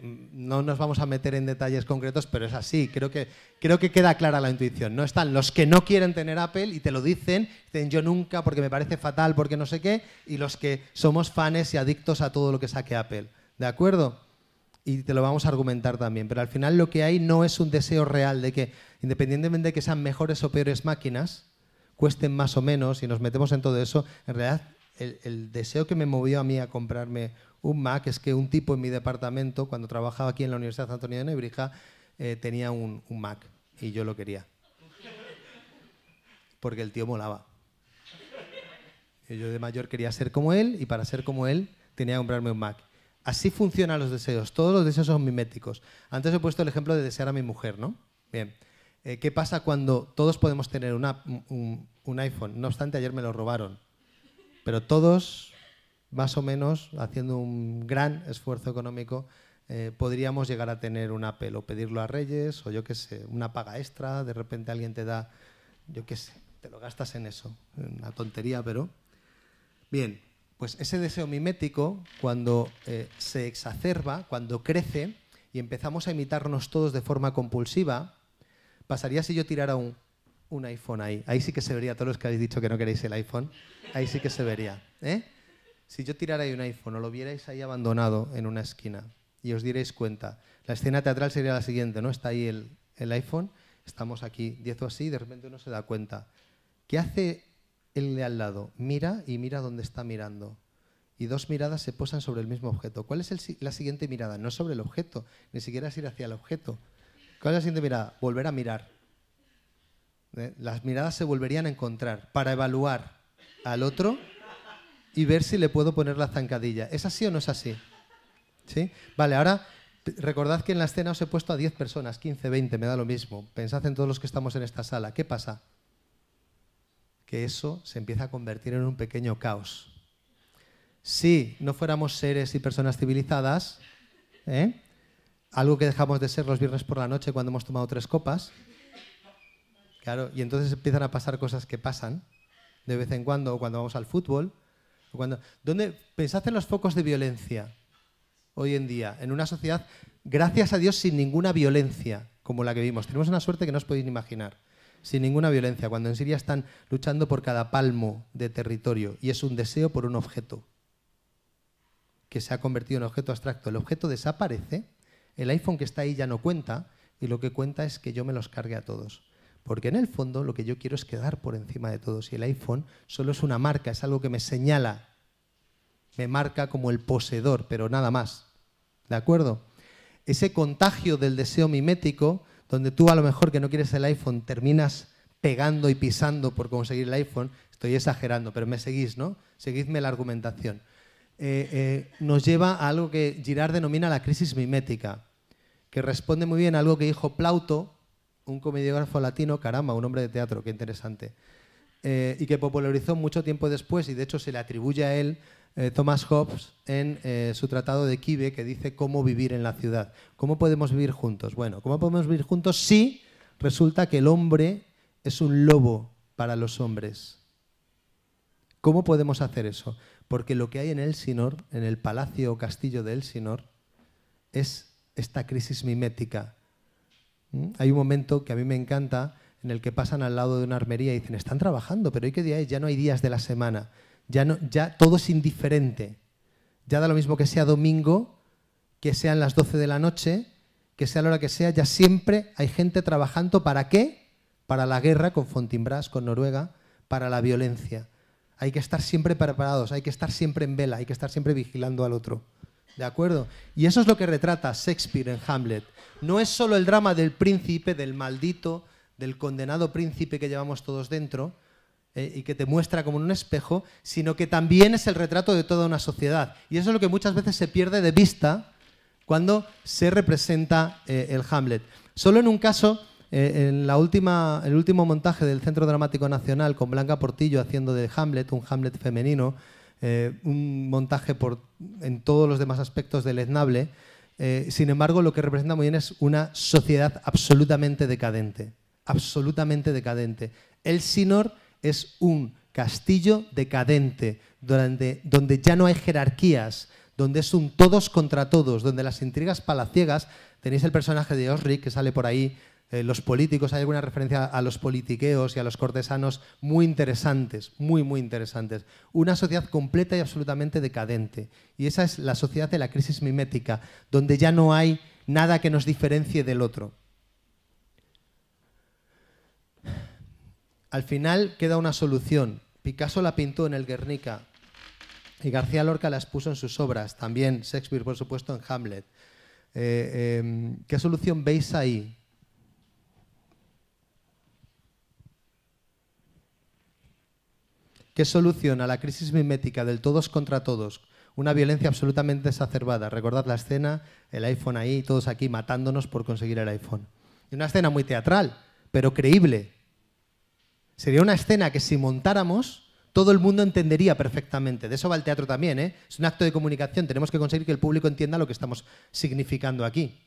no nos vamos a meter en detalles concretos, pero es así. Creo que, creo que queda clara la intuición. No están los que no quieren tener Apple y te lo dicen, dicen yo nunca porque me parece fatal, porque no sé qué, y los que somos fans y adictos a todo lo que saque Apple. ¿De acuerdo? Y te lo vamos a argumentar también. Pero al final lo que hay no es un deseo real de que, independientemente de que sean mejores o peores máquinas, cuesten más o menos, y nos metemos en todo eso, en realidad el, el deseo que me movió a mí a comprarme un Mac es que un tipo en mi departamento, cuando trabajaba aquí en la Universidad de Antonio de Nebrija, eh, tenía un, Mac y yo lo quería. Porque el tío molaba. yo de mayor quería ser como él y para ser como él tenía que comprarme un Mac. Así funcionan los deseos. Todos los deseos son miméticos. Antes he puesto el ejemplo de desear a mi mujer, ¿no? Bien. Eh, ¿Qué pasa cuando todos podemos tener un iPhone? No obstante, ayer me lo robaron. Pero todos más o menos, haciendo un gran esfuerzo económico, eh, podríamos llegar a tener un Apple o pedirlo a Reyes o yo qué sé, una paga extra, de repente alguien te da, yo qué sé, te lo gastas en eso, una tontería, pero... Bien, pues ese deseo mimético, cuando eh, se exacerba, cuando crece y empezamos a imitarnos todos de forma compulsiva, pasaría si yo tirara un, un iPhone ahí. Ahí sí que se vería, todos los que habéis dicho que no queréis el iPhone, ahí sí que se vería. ¿eh? Si yo tirara un iPhone o lo vierais ahí abandonado en una esquina y os dierais cuenta, la escena teatral sería la siguiente, ¿no? Está ahí el, iPhone, estamos aquí diez o así, y de repente uno se da cuenta. ¿Qué hace el de al lado? Mira y mira dónde está mirando. Y dos miradas se posan sobre el mismo objeto. ¿Cuál es la siguiente mirada? No sobre el objeto, ni siquiera es ir hacia el objeto. ¿Cuál es la siguiente mirada? Volver a mirar. ¿Eh? Las miradas se volverían a encontrar para evaluar al otro y ver si le puedo poner la zancadilla. ¿Es así o no es así? ¿Sí? Vale, ahora recordad que en la escena os he puesto a 10 personas, 15, 20, me da lo mismo. Pensad en todos los que estamos en esta sala. ¿Qué pasa? Que eso se empieza a convertir en un pequeño caos. Si no fuéramos seres y personas civilizadas, ¿eh? algo que dejamos de ser los viernes por la noche cuando hemos tomado tres copas, claro, y entonces empiezan a pasar cosas que pasan de vez en cuando, cuando vamos al fútbol, Pensad ¿Dónde en los focos de violencia hoy en día? En una sociedad, gracias a Dios, sin ninguna violencia como la que vimos. Tenemos una suerte que no os podéis imaginar. Sin ninguna violencia, cuando en Siria están luchando por cada palmo de territorio y es un deseo por un objeto que se ha convertido en objeto abstracto. El objeto desaparece, el iPhone que está ahí ya no cuenta y lo que cuenta es que yo me los cargue a todos. Porque en el fondo lo que yo quiero es quedar por encima de todos y el iPhone solo es una marca, es algo que me señala, me marca como el poseedor, pero nada más. ¿De acuerdo? Ese contagio del deseo mimético, donde tú a lo mejor que no quieres el iPhone terminas pegando y pisando por conseguir el iPhone, estoy exagerando, pero me seguís, ¿no? Seguidme la argumentación. Eh, eh, nos lleva a algo que Girard denomina la crisis mimética, que responde muy bien a algo que dijo Plauto un comediógrafo latino, caramba, un hombre de teatro, qué interesante, eh, y que popularizó mucho tiempo después, y de hecho se le atribuye a él eh, Thomas Hobbes en eh, su tratado de Kibe, que dice cómo vivir en la ciudad. ¿Cómo podemos vivir juntos? Bueno, ¿cómo podemos vivir juntos si resulta que el hombre es un lobo para los hombres? ¿Cómo podemos hacer eso? Porque lo que hay en Elsinor, en el palacio o castillo de Elsinor, es esta crisis mimética Mm. Hay un momento que a mí me encanta en el que pasan al lado de una armería y dicen, están trabajando, pero hay que día Ya no hay días de la semana, ya, ya todo es indiferente. Ya da lo mismo que sea domingo, que sean las 12 de la noche, que sea la hora que sea, ya siempre hay gente trabajando. ¿Para qué? Para la guerra con Fontimbras, con Noruega, para la violencia. Hay que estar siempre preparados, hay que estar siempre en vela, hay que estar siempre vigilando al otro. ¿De acuerdo? Y eso es lo que retrata Shakespeare en Hamlet. No es solo el drama del príncipe, del maldito, del condenado príncipe que llevamos todos dentro eh, y que te muestra como en un espejo, sino que también es el retrato de toda una sociedad. Y eso es lo que muchas veces se pierde de vista cuando se representa eh, el Hamlet. Solo en un caso, eh, en la última, el último montaje del Centro Dramático Nacional con Blanca Portillo haciendo de Hamlet, un Hamlet femenino, eh, un montaje por, en todos los demás aspectos deleznable. Eh, sin embargo, lo que representa muy bien es una sociedad absolutamente decadente, absolutamente decadente. El Sinor es un castillo decadente, donde, donde ya no hay jerarquías, donde es un todos contra todos, donde las intrigas palaciegas, tenéis el personaje de Osric que sale por ahí, eh, los políticos, hay alguna referencia a los politiqueos y a los cortesanos muy interesantes, muy, muy interesantes. Una sociedad completa y absolutamente decadente. Y esa es la sociedad de la crisis mimética, donde ya no hay nada que nos diferencie del otro. Al final queda una solución. Picasso la pintó en el Guernica y García Lorca la expuso en sus obras, también Shakespeare, por supuesto, en Hamlet. Eh, em, ¿Qué solución veis ahí? solución a la crisis mimética del todos contra todos, una violencia absolutamente exacerbada. Recordad la escena, el iPhone ahí, todos aquí matándonos por conseguir el iPhone. Una escena muy teatral, pero creíble. Sería una escena que si montáramos, todo el mundo entendería perfectamente. De eso va el teatro también, ¿eh? Es un acto de comunicación. Tenemos que conseguir que el público entienda lo que estamos significando aquí.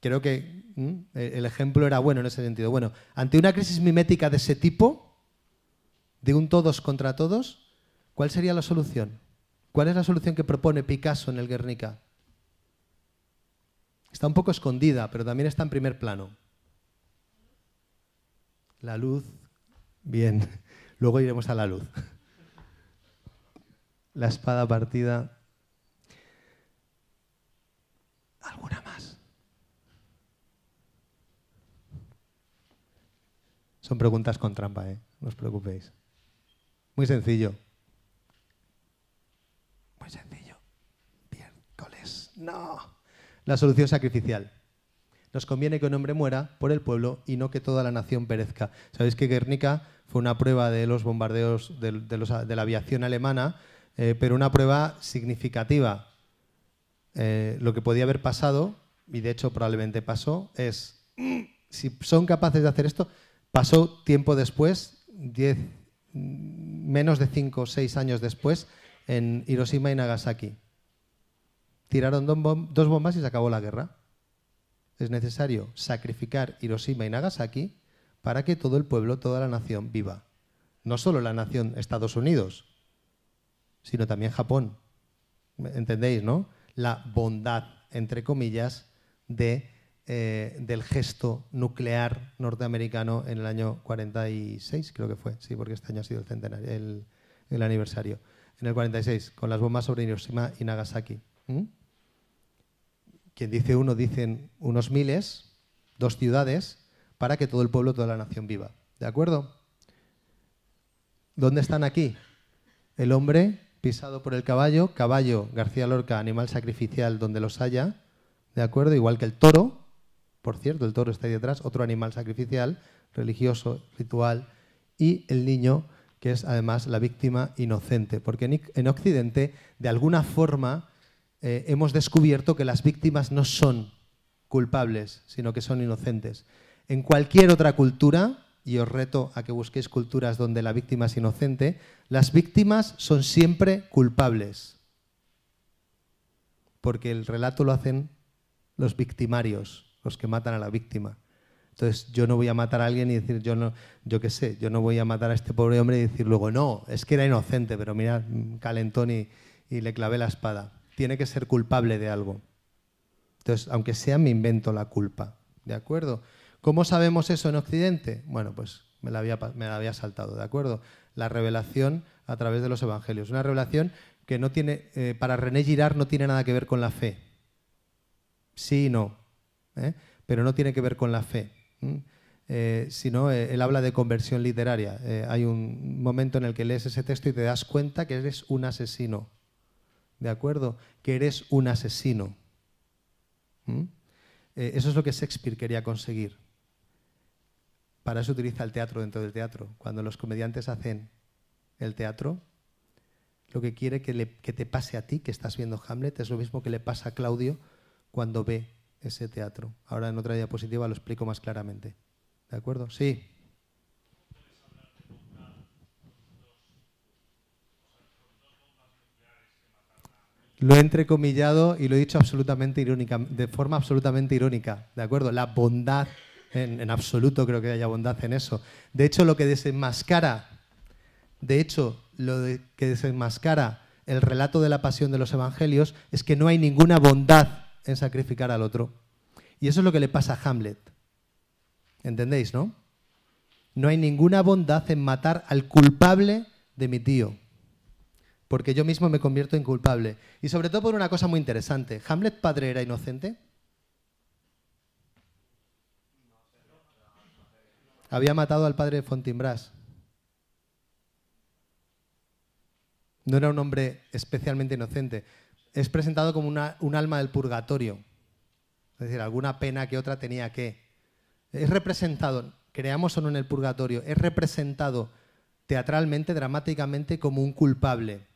Creo que mm, el ejemplo era bueno en ese sentido. Bueno, ante una crisis mimética de ese tipo, de un todos contra todos, ¿cuál sería la solución? ¿Cuál es la solución que propone Picasso en el Guernica? Está un poco escondida, pero también está en primer plano. La luz, bien, luego iremos a la luz. La espada partida. ¿Alguna más? Son preguntas con trampa, ¿eh? no os preocupéis. Muy sencillo. Muy sencillo. Miércoles. No. La solución sacrificial. Nos conviene que un hombre muera por el pueblo y no que toda la nación perezca. Sabéis que Guernica fue una prueba de los bombardeos de, la aviación alemana, eh, pero una prueba significativa. Eh, lo que podía haber pasado, y de hecho probablemente pasó, es, si son capaces de hacer esto, pasó tiempo después, 10, menos de cinco o seis años después en Hiroshima y Nagasaki. Tiraron dos bombas y se acabó la guerra. Es necesario sacrificar Hiroshima y Nagasaki para que todo el pueblo, toda la nación viva. No solo la nación Estados Unidos, sino también Japón. ¿Entendéis, no? La bondad, entre comillas, de eh, del gesto nuclear norteamericano en el año 46, creo que fue, sí, porque este año ha sido el centenario, el, aniversario, en el 46, con las bombas sobre Hiroshima y Nagasaki. ¿Mm? Quien dice uno, dicen unos miles, dos ciudades, para que todo el pueblo, toda la nación viva. ¿De acuerdo? ¿Dónde están aquí? El hombre pisado por el caballo, caballo, García Lorca, animal sacrificial donde los haya, ¿de acuerdo? Igual que el toro, por cierto, el toro está ahí detrás, otro animal sacrificial, religioso, ritual, y el niño, que es además la víctima inocente. Porque en Occidente, de alguna forma, eh, hemos descubierto que las víctimas no son culpables, sino que son inocentes. En cualquier otra cultura, y os reto a que busquéis culturas donde la víctima es inocente, las víctimas son siempre culpables, porque el relato lo hacen los victimarios, los que matan a la víctima. Entonces yo no voy a matar a alguien y decir, yo no, yo qué sé, yo no voy a matar a este pobre hombre y decir luego, no, es que era inocente, pero mira, mm, calentón y, le clavé la espada. Tiene que ser culpable de algo. Entonces, aunque sea, me invento la culpa. ¿De acuerdo? ¿Cómo sabemos eso en Occidente? Bueno, pues me la había, me la había saltado, ¿de acuerdo? La revelación a través de los evangelios. Una revelación que no tiene, eh, para René Girard no tiene nada que ver con la fe. Sí y no. ¿eh? pero no tiene que ver con la fe. Eh, sino eh, él habla de conversión literaria. hay un momento en el que lees ese texto y te das cuenta que eres un asesino. ¿De acuerdo? Que eres un asesino. eso es lo que Shakespeare quería conseguir. Para eso utiliza el teatro dentro del teatro. Cuando los comediantes hacen el teatro, lo que quiere que, que, te pase a ti, que estás viendo Hamlet, es lo mismo que le pasa a Claudio cuando ve ese teatro. Ahora en otra diapositiva lo explico más claramente. ¿De acuerdo? Sí. Lo he entrecomillado y lo he dicho absolutamente irónica, de forma absolutamente irónica, ¿de acuerdo? La bondad, en, absoluto creo que haya bondad en eso. De hecho, lo que desenmascara, de hecho, lo que desenmascara el relato de la pasión de los evangelios es que no hay ninguna bondad en sacrificar al otro. Y eso es lo que le pasa a Hamlet. ¿Entendéis, no? No hay ninguna bondad en matar al culpable de mi tío, porque yo mismo me convierto en culpable. Y sobre todo por una cosa muy interesante. ¿Hamlet padre era inocente? Había matado al padre de Fontimbras. No era un hombre especialmente inocente es presentado como un alma del purgatorio. Es decir, alguna pena que otra tenía que. Es representado, creamos o no en el purgatorio, es representado teatralmente, dramáticamente, como un culpable.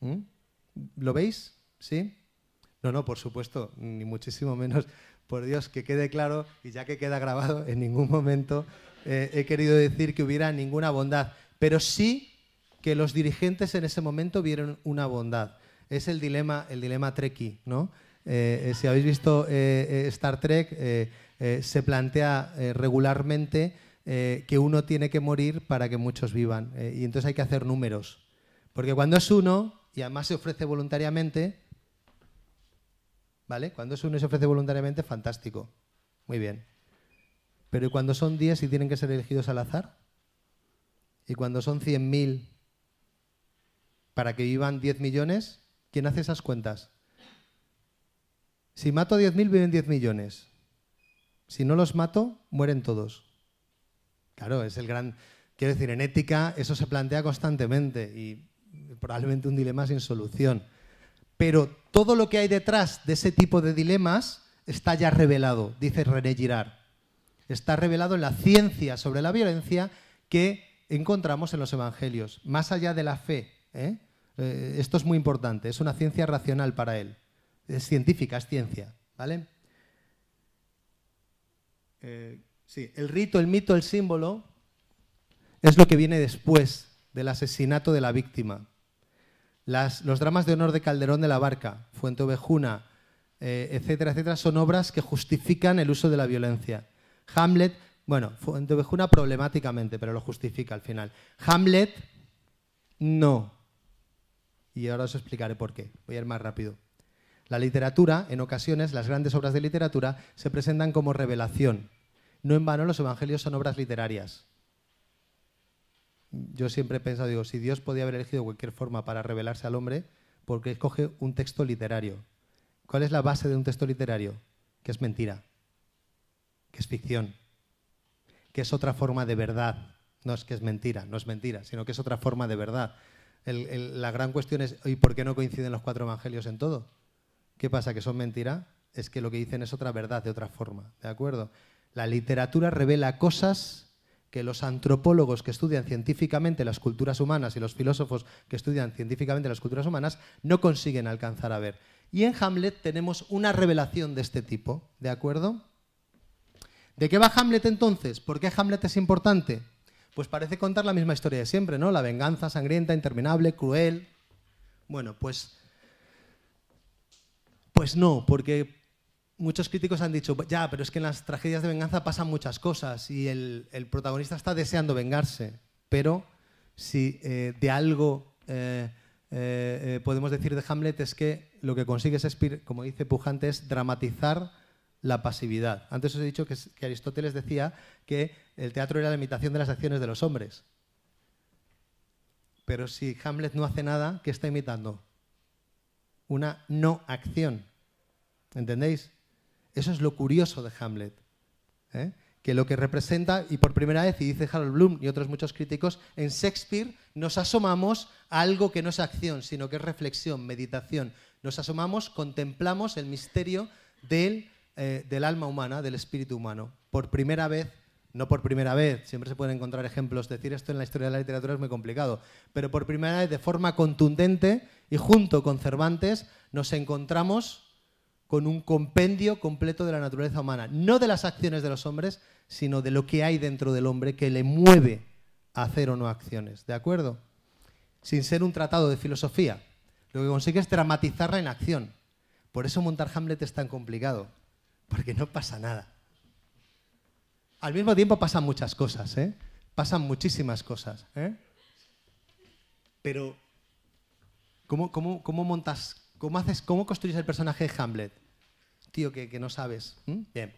¿Mm? ¿Lo veis? ¿Sí? No, no, por supuesto, ni muchísimo menos. Por Dios, que quede claro, y ya que queda grabado, en ningún momento eh, he querido decir que hubiera ninguna bondad, pero sí que los dirigentes en ese momento vieron una bondad es el dilema, el dilema Trekkie, ¿no? Eh, eh, si habéis visto eh, Star Trek, se plantea regularmente que uno tiene que morir para que muchos vivan. y entonces hay que hacer números. Porque cuando es uno, y además se ofrece voluntariamente, ¿vale? Cuando es uno y se ofrece voluntariamente, fantástico. Muy bien. Pero ¿y cuando son 10 y tienen que ser elegidos al azar? ¿Y cuando son 100.000 para que vivan 10 millones? ¿Quién hace esas cuentas. Si mato a 10.000, viven 10 millones. Si no los mato, mueren todos. Claro, es el gran... Quiero decir, en ética eso se plantea constantemente y probablemente un dilema sin solución. Pero todo lo que hay detrás de ese tipo de dilemas está ya revelado, dice René Girard. Está revelado en la ciencia sobre la violencia que encontramos en los evangelios, más allá de la fe. ¿eh? Eh, esto es muy importante, es una ciencia racional para él. Es científica, es ciencia. ¿vale? Eh, sí, el rito, el mito, el símbolo es lo que viene después del asesinato de la víctima. Las, los dramas de honor de Calderón de la Barca, Fuente eh, etcétera, etcétera, son obras que justifican el uso de la violencia. Hamlet, bueno, Fuenteovejuna problemáticamente, pero lo justifica al final. Hamlet, no y ahora os explicaré por qué. Voy a ir más rápido. La literatura, en ocasiones, las grandes obras de literatura se presentan como revelación. No en vano los evangelios son obras literarias. Yo siempre he pensado, digo, si Dios podía haber elegido cualquier forma para revelarse al hombre, ¿por qué escoge un texto literario? ¿Cuál es la base de un texto literario? Que es mentira, que es ficción, que es otra forma de verdad. No es que es mentira, no es mentira, sino que es otra forma de verdad la gran cuestión es, ¿y por qué no coinciden los cuatro evangelios en todo? ¿Qué pasa? ¿Que son mentira? Es que lo que dicen es otra verdad de otra forma, ¿de acuerdo? La literatura revela cosas que los antropólogos que estudian científicamente las culturas humanas y los filósofos que estudian científicamente las culturas humanas no consiguen alcanzar a ver. Y en Hamlet tenemos una revelación de este tipo, ¿de acuerdo? ¿De qué va Hamlet entonces? ¿Por qué Hamlet es importante? Pues parece contar la misma historia de siempre, ¿no? La venganza sangrienta, interminable, cruel. Bueno, pues. Pues no, porque muchos críticos han dicho, ya, pero es que en las tragedias de venganza pasan muchas cosas y el, protagonista está deseando vengarse. Pero si eh, de algo eh, eh, podemos decir de Hamlet es que lo que consigue Shakespeare, como dice Pujante, es dramatizar la pasividad. Antes os he dicho que, Aristóteles decía que el teatro era la imitación de las acciones de los hombres. Pero si Hamlet no hace nada, ¿qué está imitando? Una no acción. ¿Entendéis? Eso es lo curioso de Hamlet. ¿eh? Que lo que representa, y por primera vez, y dice Harold Bloom y otros muchos críticos, en Shakespeare nos asomamos a algo que no es acción, sino que es reflexión, meditación. Nos asomamos, contemplamos el misterio del eh, del alma humana, del espíritu humano. Por primera vez, no por primera vez, siempre se pueden encontrar ejemplos, decir esto en la historia de la literatura es muy complicado, pero por primera vez de forma contundente y junto con Cervantes nos encontramos con un compendio completo de la naturaleza humana, no de las acciones de los hombres, sino de lo que hay dentro del hombre que le mueve a hacer o no acciones, ¿de acuerdo? Sin ser un tratado de filosofía, lo que consigue es dramatizarla en acción. Por eso montar Hamlet es tan complicado porque no pasa nada. Al mismo tiempo pasan muchas cosas, ¿eh? Pasan muchísimas cosas, ¿eh? Pero, ¿cómo, montas, cómo haces, cómo construyes el personaje de Hamlet? Tío, que, no sabes. Bien.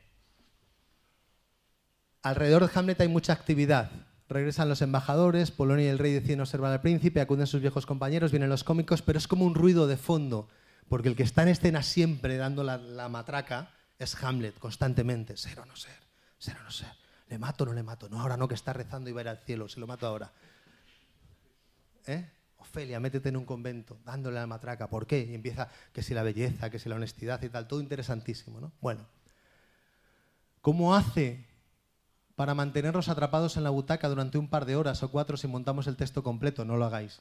Alrededor de Hamlet hay mucha actividad. Regresan los embajadores, Polonia y el rey deciden observar al príncipe, acuden sus viejos compañeros, vienen los cómicos, pero es como un ruido de fondo, porque el que está en escena siempre dando la matraca, es Hamlet constantemente, ser o no ser, ser o no ser. Le mato o no le mato. No, ahora no, que está rezando y va a ir al cielo, se lo mato ahora. ¿Eh? Ofelia, métete en un convento, dándole la matraca, ¿por qué? Y empieza que si la belleza, que si la honestidad y tal, todo interesantísimo, ¿no? Bueno, ¿cómo hace para mantenernos atrapados en la butaca durante un par de horas o cuatro si montamos el texto completo? No lo hagáis.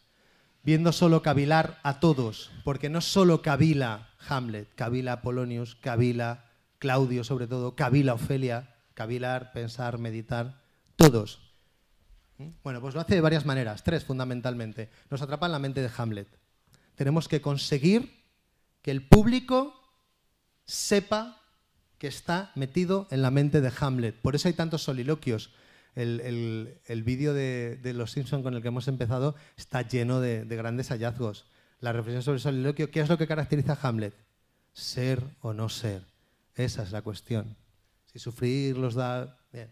Viendo solo cavilar a todos, porque no solo cavila Hamlet, cavila Polonius, cavila Claudio sobre todo, cavila Ofelia, cavilar, pensar, meditar, todos. ¿Mm? Bueno, pues lo hace de varias maneras, tres fundamentalmente. Nos atrapa en la mente de Hamlet. Tenemos que conseguir que el público sepa que está metido en la mente de Hamlet. Por eso hay tantos soliloquios. El, vídeo de, Los Simpson con el que hemos empezado está lleno de, de grandes hallazgos. La reflexión sobre el soliloquio, ¿qué es lo que caracteriza a Hamlet? Ser o no ser esa es la cuestión. Si sufrir los da... Eh,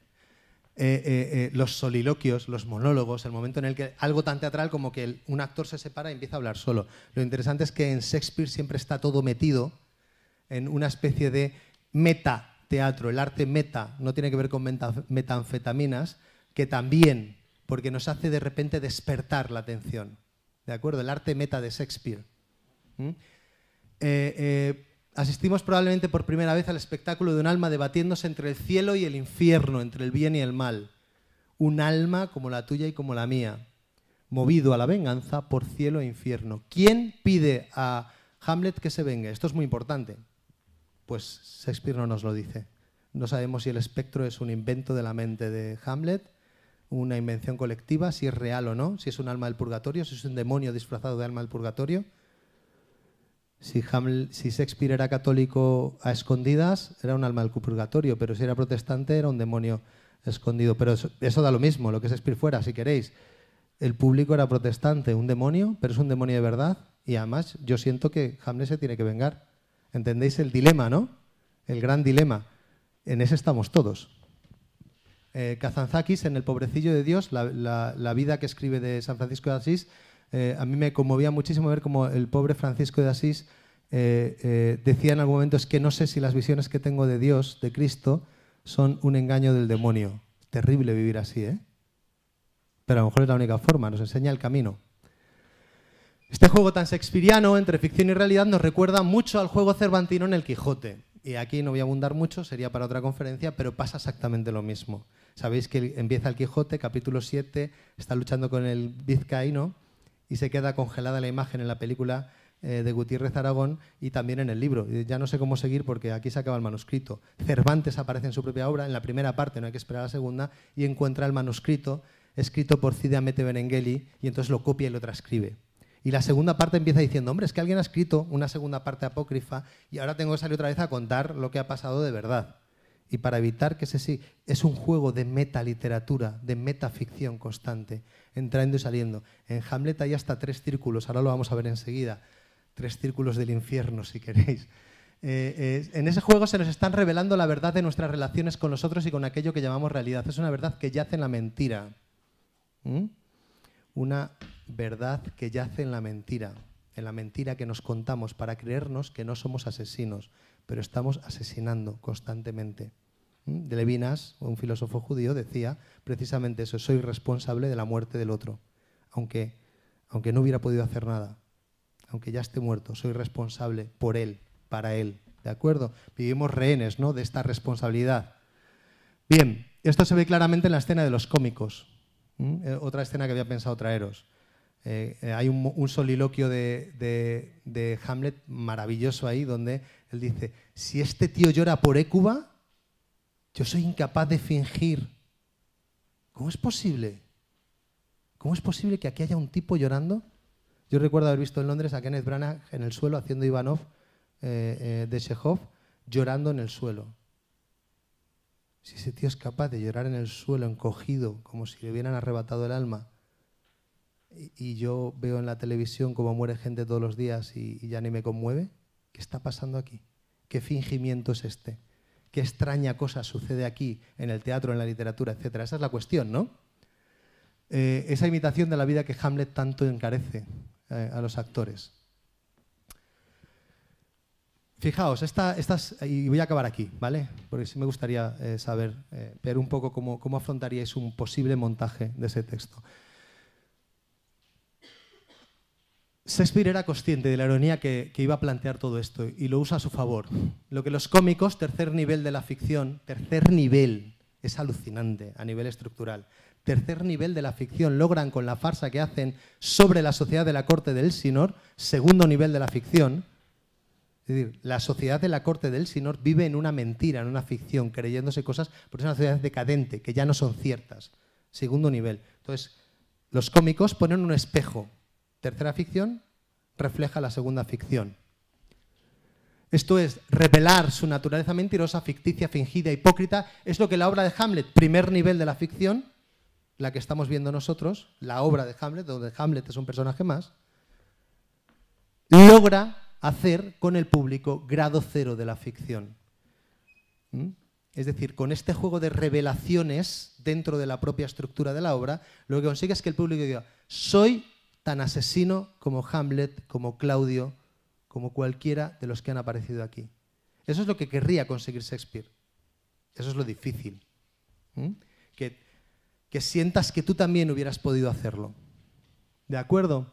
eh, eh, los soliloquios, los monólogos, el momento en el que algo tan teatral como que un actor se separa y empieza a hablar solo. Lo interesante es que en Shakespeare siempre está todo metido en una especie de meta teatro, el arte meta, no tiene que ver con metanfetaminas, que también, porque nos hace de repente despertar la atención. ¿De acuerdo? El arte meta de Shakespeare. ¿Mm? asistimos probablemente por primera vez al espectáculo de un alma debatiéndose entre el cielo y el infierno, entre el bien y el mal. Un alma como la tuya y como la mía, movido a la venganza por cielo e infierno. ¿Quién pide a Hamlet que se venga? Esto es muy importante. Pues Shakespeare no nos lo dice. No sabemos si el espectro es un invento de la mente de Hamlet, una invención colectiva, si es real o no, si es un alma del purgatorio, si es un demonio disfrazado de alma del purgatorio. Si, Shakespeare era católico a escondidas, era un alma del purgatorio, pero si era protestante, era un demonio escondido. Pero eso, da lo mismo, lo que Shakespeare fuera, si queréis. El público era protestante, un demonio, pero es un demonio de verdad. Y además, yo siento que Hamlet se tiene que vengar. ¿Entendéis el dilema, no? El gran dilema. En ese estamos todos. Eh, Kazantzakis, en El pobrecillo de Dios, la, vida que escribe de San Francisco de Asís, eh, a mí me conmovía muchísimo ver cómo el pobre Francisco de Asís eh, eh, decía en algún momento, es que no sé si las visiones que tengo de Dios, de Cristo, son un engaño del demonio. Terrible vivir así, ¿eh? Pero a lo mejor es la única forma, nos enseña el camino. Este juego tan shakespeariano entre ficción y realidad nos recuerda mucho al juego cervantino en El Quijote. Y aquí no voy a abundar mucho, sería para otra conferencia, pero pasa exactamente lo mismo. Sabéis que empieza El Quijote, capítulo 7, está luchando con el vizcaíno y se queda congelada la imagen en la película eh, de Gutiérrez Aragón y también en el libro. Ya no sé cómo seguir porque aquí se acaba el manuscrito. Cervantes aparece en su propia obra, en la primera parte, no hay que esperar a la segunda, y encuentra el manuscrito escrito por Cide Amete Benengeli y entonces lo copia y lo transcribe. Y la segunda parte empieza diciendo, hombre, es que alguien ha escrito una segunda parte apócrifa y ahora tengo que salir otra vez a contar lo que ha pasado de verdad y para evitar que se sí Es un juego de meta-literatura, de metaficción constante, entrando y saliendo. En Hamlet hay hasta tres círculos, ahora lo vamos a ver enseguida. Tres círculos del infierno, si queréis. Eh, eh, en ese juego se nos están revelando la verdad de nuestras relaciones con nosotros y con aquello que llamamos realidad. Es una verdad que yace en la mentira. ¿Mm? Una verdad que yace en la mentira, en la mentira que nos contamos para creernos que no somos asesinos, pero estamos asesinando constantemente de Levinas, un filósofo judío, decía precisamente eso, soy responsable de la muerte del otro, aunque, aunque no hubiera podido hacer nada, aunque ya esté muerto, soy responsable por él, para él, ¿de acuerdo? Vivimos rehenes ¿no? de esta responsabilidad. Bien, esto se ve claramente en la escena de los cómicos, eh, otra escena que había pensado traeros. Eh, eh, hay un, soliloquio de Hamlet maravilloso ahí, donde él dice, si este tío llora por Écuba, yo soy incapaz de fingir. ¿Cómo es posible? ¿Cómo es posible que aquí haya un tipo llorando? Yo recuerdo haber visto en Londres a Kenneth Branagh en el suelo haciendo Ivanov eh, eh, de Chekhov llorando en el suelo. Si ese tío es capaz de llorar en el suelo encogido, como si le hubieran arrebatado el alma, y, yo veo en la televisión cómo muere gente todos los días y ya ni me conmueve, ¿qué está pasando aquí? ¿Qué fingimiento es este? qué extraña cosa sucede aquí en el teatro, en la literatura, etc. Esa es la cuestión, ¿no? Eh, esa imitación de la vida que Hamlet tanto encarece eh, a los actores. Fijaos, estas, y voy a acabar aquí, ¿vale? Porque sí me gustaría eh, saber, ver un poco cómo, cómo afrontaríais un posible montaje de ese texto. Shakespeare era consciente de la ironía que, iba a plantear todo esto y lo usa a su favor. Lo que los cómicos, tercer nivel de la ficción, tercer nivel, es alucinante a nivel estructural, tercer nivel de la ficción logran con la farsa que hacen sobre la sociedad de la corte del Sinor, segundo nivel de la ficción, es decir, la sociedad de la corte del Sinor vive en una mentira, en una ficción, creyéndose cosas, porque es una sociedad decadente, que ya no son ciertas, segundo nivel. Entonces, los cómicos ponen un espejo tercera ficción refleja la segunda ficción. Esto es, revelar su naturaleza mentirosa, ficticia, fingida, hipócrita, es lo que la obra de Hamlet, primer nivel de la ficción, la que estamos viendo nosotros, la obra de Hamlet, donde Hamlet es un personaje más, logra hacer con el público grado cero de la ficción. ¿Mm? Es decir, con este juego de revelaciones dentro de la propia estructura de la obra, lo que consigue es que el público diga, soy tan asesino como Hamlet, como Claudio, como cualquiera de los que han aparecido aquí. Eso es lo que querría conseguir Shakespeare. Eso es lo difícil. Que, sientas que tú también hubieras podido hacerlo. ¿De acuerdo?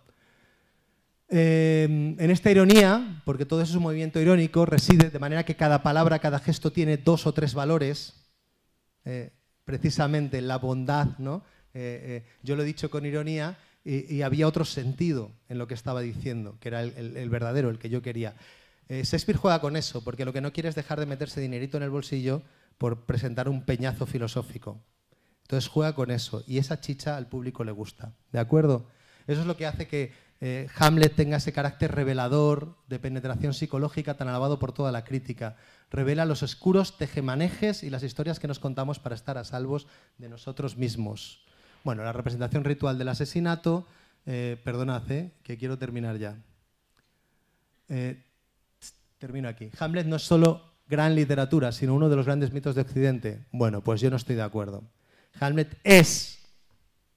Em, en esta ironía, porque todo eso es un movimiento irónico, reside de manera que cada palabra, cada gesto tiene dos o tres valores, eh, precisamente la bondad, ¿no? Eh, eh, yo lo he dicho con ironía, y, había otro sentido en lo que estaba diciendo, que era el, verdadero, el que yo quería. Eh, Shakespeare juega con eso, porque lo que no quiere es dejar de meterse dinerito en el bolsillo por presentar un peñazo filosófico. Entonces juega con eso y esa chicha al público le gusta. ¿De acuerdo? Eso es lo que hace que eh, Hamlet tenga ese carácter revelador de penetración psicológica tan alabado por toda la crítica. Revela los oscuros tejemanejes y las historias que nos contamos para estar a salvos de nosotros mismos. Bueno, la representación ritual del asesinato, eh, perdonad, eh, que quiero terminar ya. Eh, termino aquí. Hamlet no es solo gran literatura, sino uno de los grandes mitos de Occidente. Bueno, pues yo no estoy de acuerdo. Hamlet es,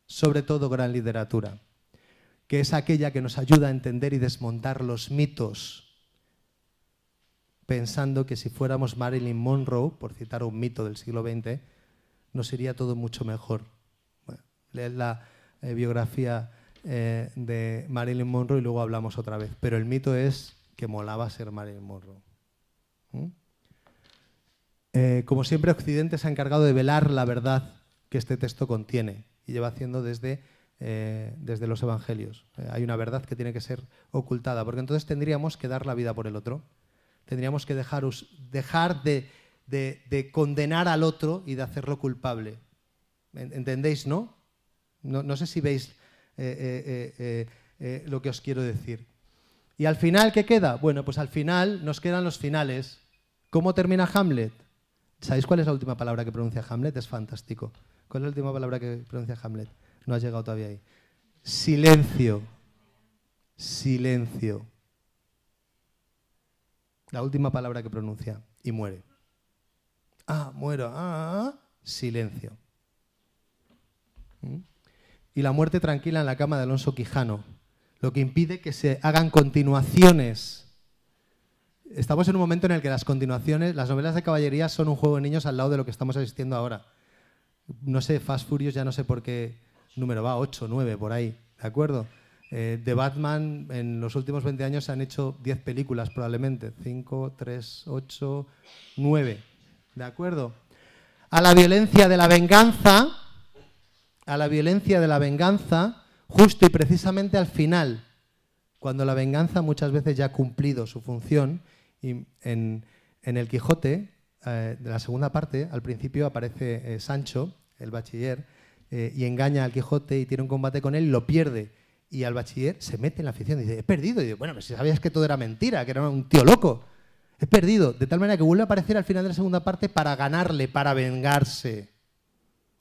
sobre todo, gran literatura, que es aquella que nos ayuda a entender y desmontar los mitos, pensando que si fuéramos Marilyn Monroe, por citar un mito del siglo XX, nos iría todo mucho mejor leed la eh, biografía eh, de Marilyn Monroe y luego hablamos otra vez. Pero el mito es que molaba ser Marilyn Monroe. Eh, como siempre, Occidente se ha encargado de velar la verdad que este texto contiene y lleva haciendo desde, desde los evangelios. hay una verdad que tiene que ser ocultada, porque entonces tendríamos que dar la vida por el otro. Tendríamos que dejar, dejar de, condenar al otro y de hacerlo culpable. ¿Entendéis, no? No, sé si veis eh, eh, eh, lo que os quiero decir. ¿Y al final qué queda? Bueno, pues al final nos quedan los finales. ¿Cómo termina Hamlet? ¿Sabéis cuál es la última palabra que pronuncia Hamlet? Es fantástico. ¿Cuál es la última palabra que pronuncia Hamlet? No ha llegado todavía ahí. Silencio. Silencio. La última palabra que pronuncia y muere. Ah, muero. Ah, silencio. ¿Mm? y la muerte tranquila en la cama de Alonso Quijano, lo que impide que se hagan continuaciones. Estamos en un momento en el que las continuaciones, las novelas de caballería son un juego de niños al lado de lo que estamos asistiendo ahora. No sé, Fast Furious ya no sé por qué número va, 8, 9, por ahí, ¿de acuerdo? Eh, de Batman en los últimos 20 años se han hecho 10 películas probablemente, 5, 3, 8, 9, ¿de acuerdo? A la violencia de la venganza, a la violencia de la venganza justo y precisamente al final, cuando la venganza muchas veces ya ha cumplido su función. en, el Quijote, eh, de la segunda parte, al principio aparece eh, Sancho, el bachiller, eh, y engaña al Quijote y tiene un combate con él, lo pierde. Y al bachiller se mete en la afición y dice, he perdido. Y dice, bueno, si sabías que todo era mentira, que era un tío loco. He perdido. De tal manera que vuelve a aparecer al final de la segunda parte para ganarle, para vengarse.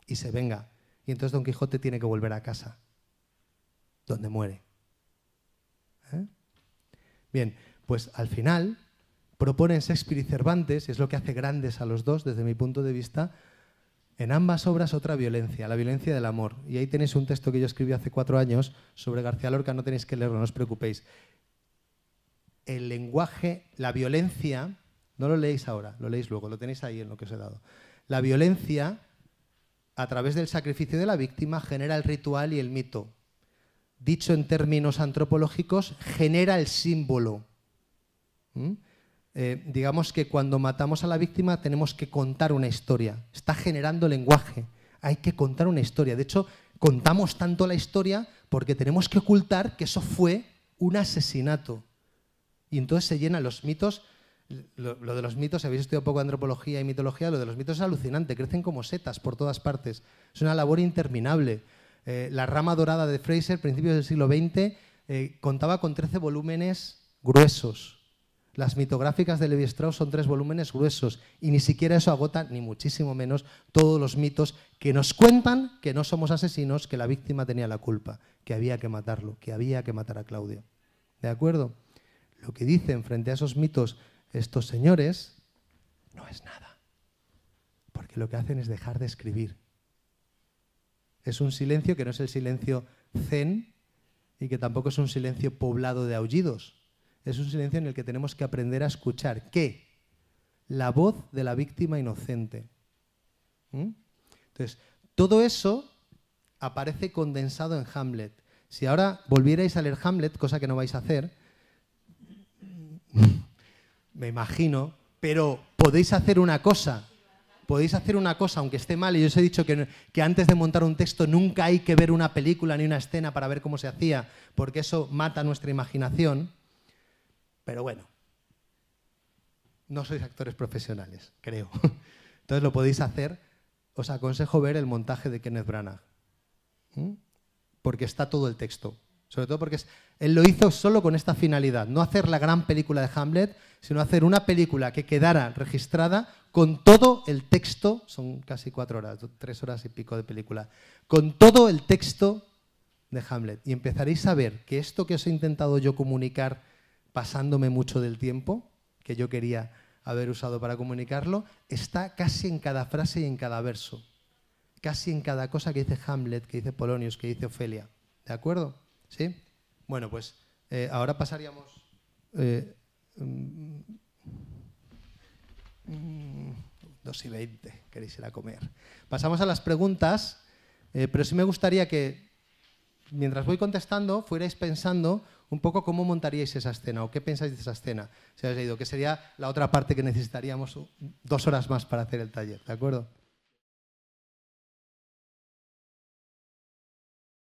Y se venga entonces Don Quijote tiene que volver a casa, donde muere. ¿Eh? Bien, pues al final proponen Shakespeare y Cervantes, es lo que hace grandes a los dos desde mi punto de vista, en ambas obras otra violencia, la violencia del amor. Y ahí tenéis un texto que yo escribí hace cuatro años sobre García Lorca, no tenéis que leerlo, no os preocupéis. El lenguaje, la violencia, no lo leéis ahora, lo leéis luego, lo tenéis ahí en lo que os he dado. La violencia a través del sacrificio de la víctima, genera el ritual y el mito. Dicho en términos antropológicos, genera el símbolo. ¿Mm? Eh, digamos que cuando matamos a la víctima tenemos que contar una historia. Está generando lenguaje. Hay que contar una historia. De hecho, contamos tanto la historia porque tenemos que ocultar que eso fue un asesinato. Y entonces se llenan los mitos lo, de los mitos, si habéis estudiado poco antropología y mitología, lo de los mitos es alucinante, crecen como setas por todas partes. Es una labor interminable. Eh, la rama dorada de Fraser, principios del siglo XX, eh, contaba con 13 volúmenes gruesos. Las mitográficas de Levi Strauss son tres volúmenes gruesos y ni siquiera eso agota, ni muchísimo menos, todos los mitos que nos cuentan que no somos asesinos, que la víctima tenía la culpa, que había que matarlo, que había que matar a Claudio. ¿De acuerdo? Lo que dicen frente a esos mitos estos señores no es nada, porque lo que hacen es dejar de escribir. Es un silencio que no es el silencio zen y que tampoco es un silencio poblado de aullidos. Es un silencio en el que tenemos que aprender a escuchar. ¿Qué? La voz de la víctima inocente. ¿Mm? Entonces, todo eso aparece condensado en Hamlet. Si ahora volvierais a leer Hamlet, cosa que no vais a hacer, me imagino, pero podéis hacer una cosa, podéis hacer una cosa, aunque esté mal, y yo os he dicho que, antes de montar un texto nunca hay que ver una película ni una escena para ver cómo se hacía, porque eso mata nuestra imaginación, pero bueno, no sois actores profesionales, creo. Entonces lo podéis hacer, os aconsejo ver el montaje de Kenneth Branagh, porque está todo el texto. Sobre todo porque él lo hizo solo con esta finalidad, no hacer la gran película de Hamlet, sino hacer una película que quedara registrada con todo el texto, son casi cuatro horas, tres horas y pico de película, con todo el texto de Hamlet. Y empezaréis a ver que esto que os he intentado yo comunicar pasándome mucho del tiempo, que yo quería haber usado para comunicarlo, está casi en cada frase y en cada verso, casi en cada cosa que dice Hamlet, que dice Polonius, que dice Ofelia. ¿De acuerdo? ¿Sí? Bueno, pues eh, ahora pasaríamos... Eh, mm, mm, y veinte. queréis ir a comer. Pasamos a las preguntas, eh, pero sí me gustaría que mientras voy contestando fuerais pensando un poco cómo montaríais esa escena o qué pensáis de esa escena. Si habéis leído, que sería la otra parte que necesitaríamos dos horas más para hacer el taller, ¿de acuerdo?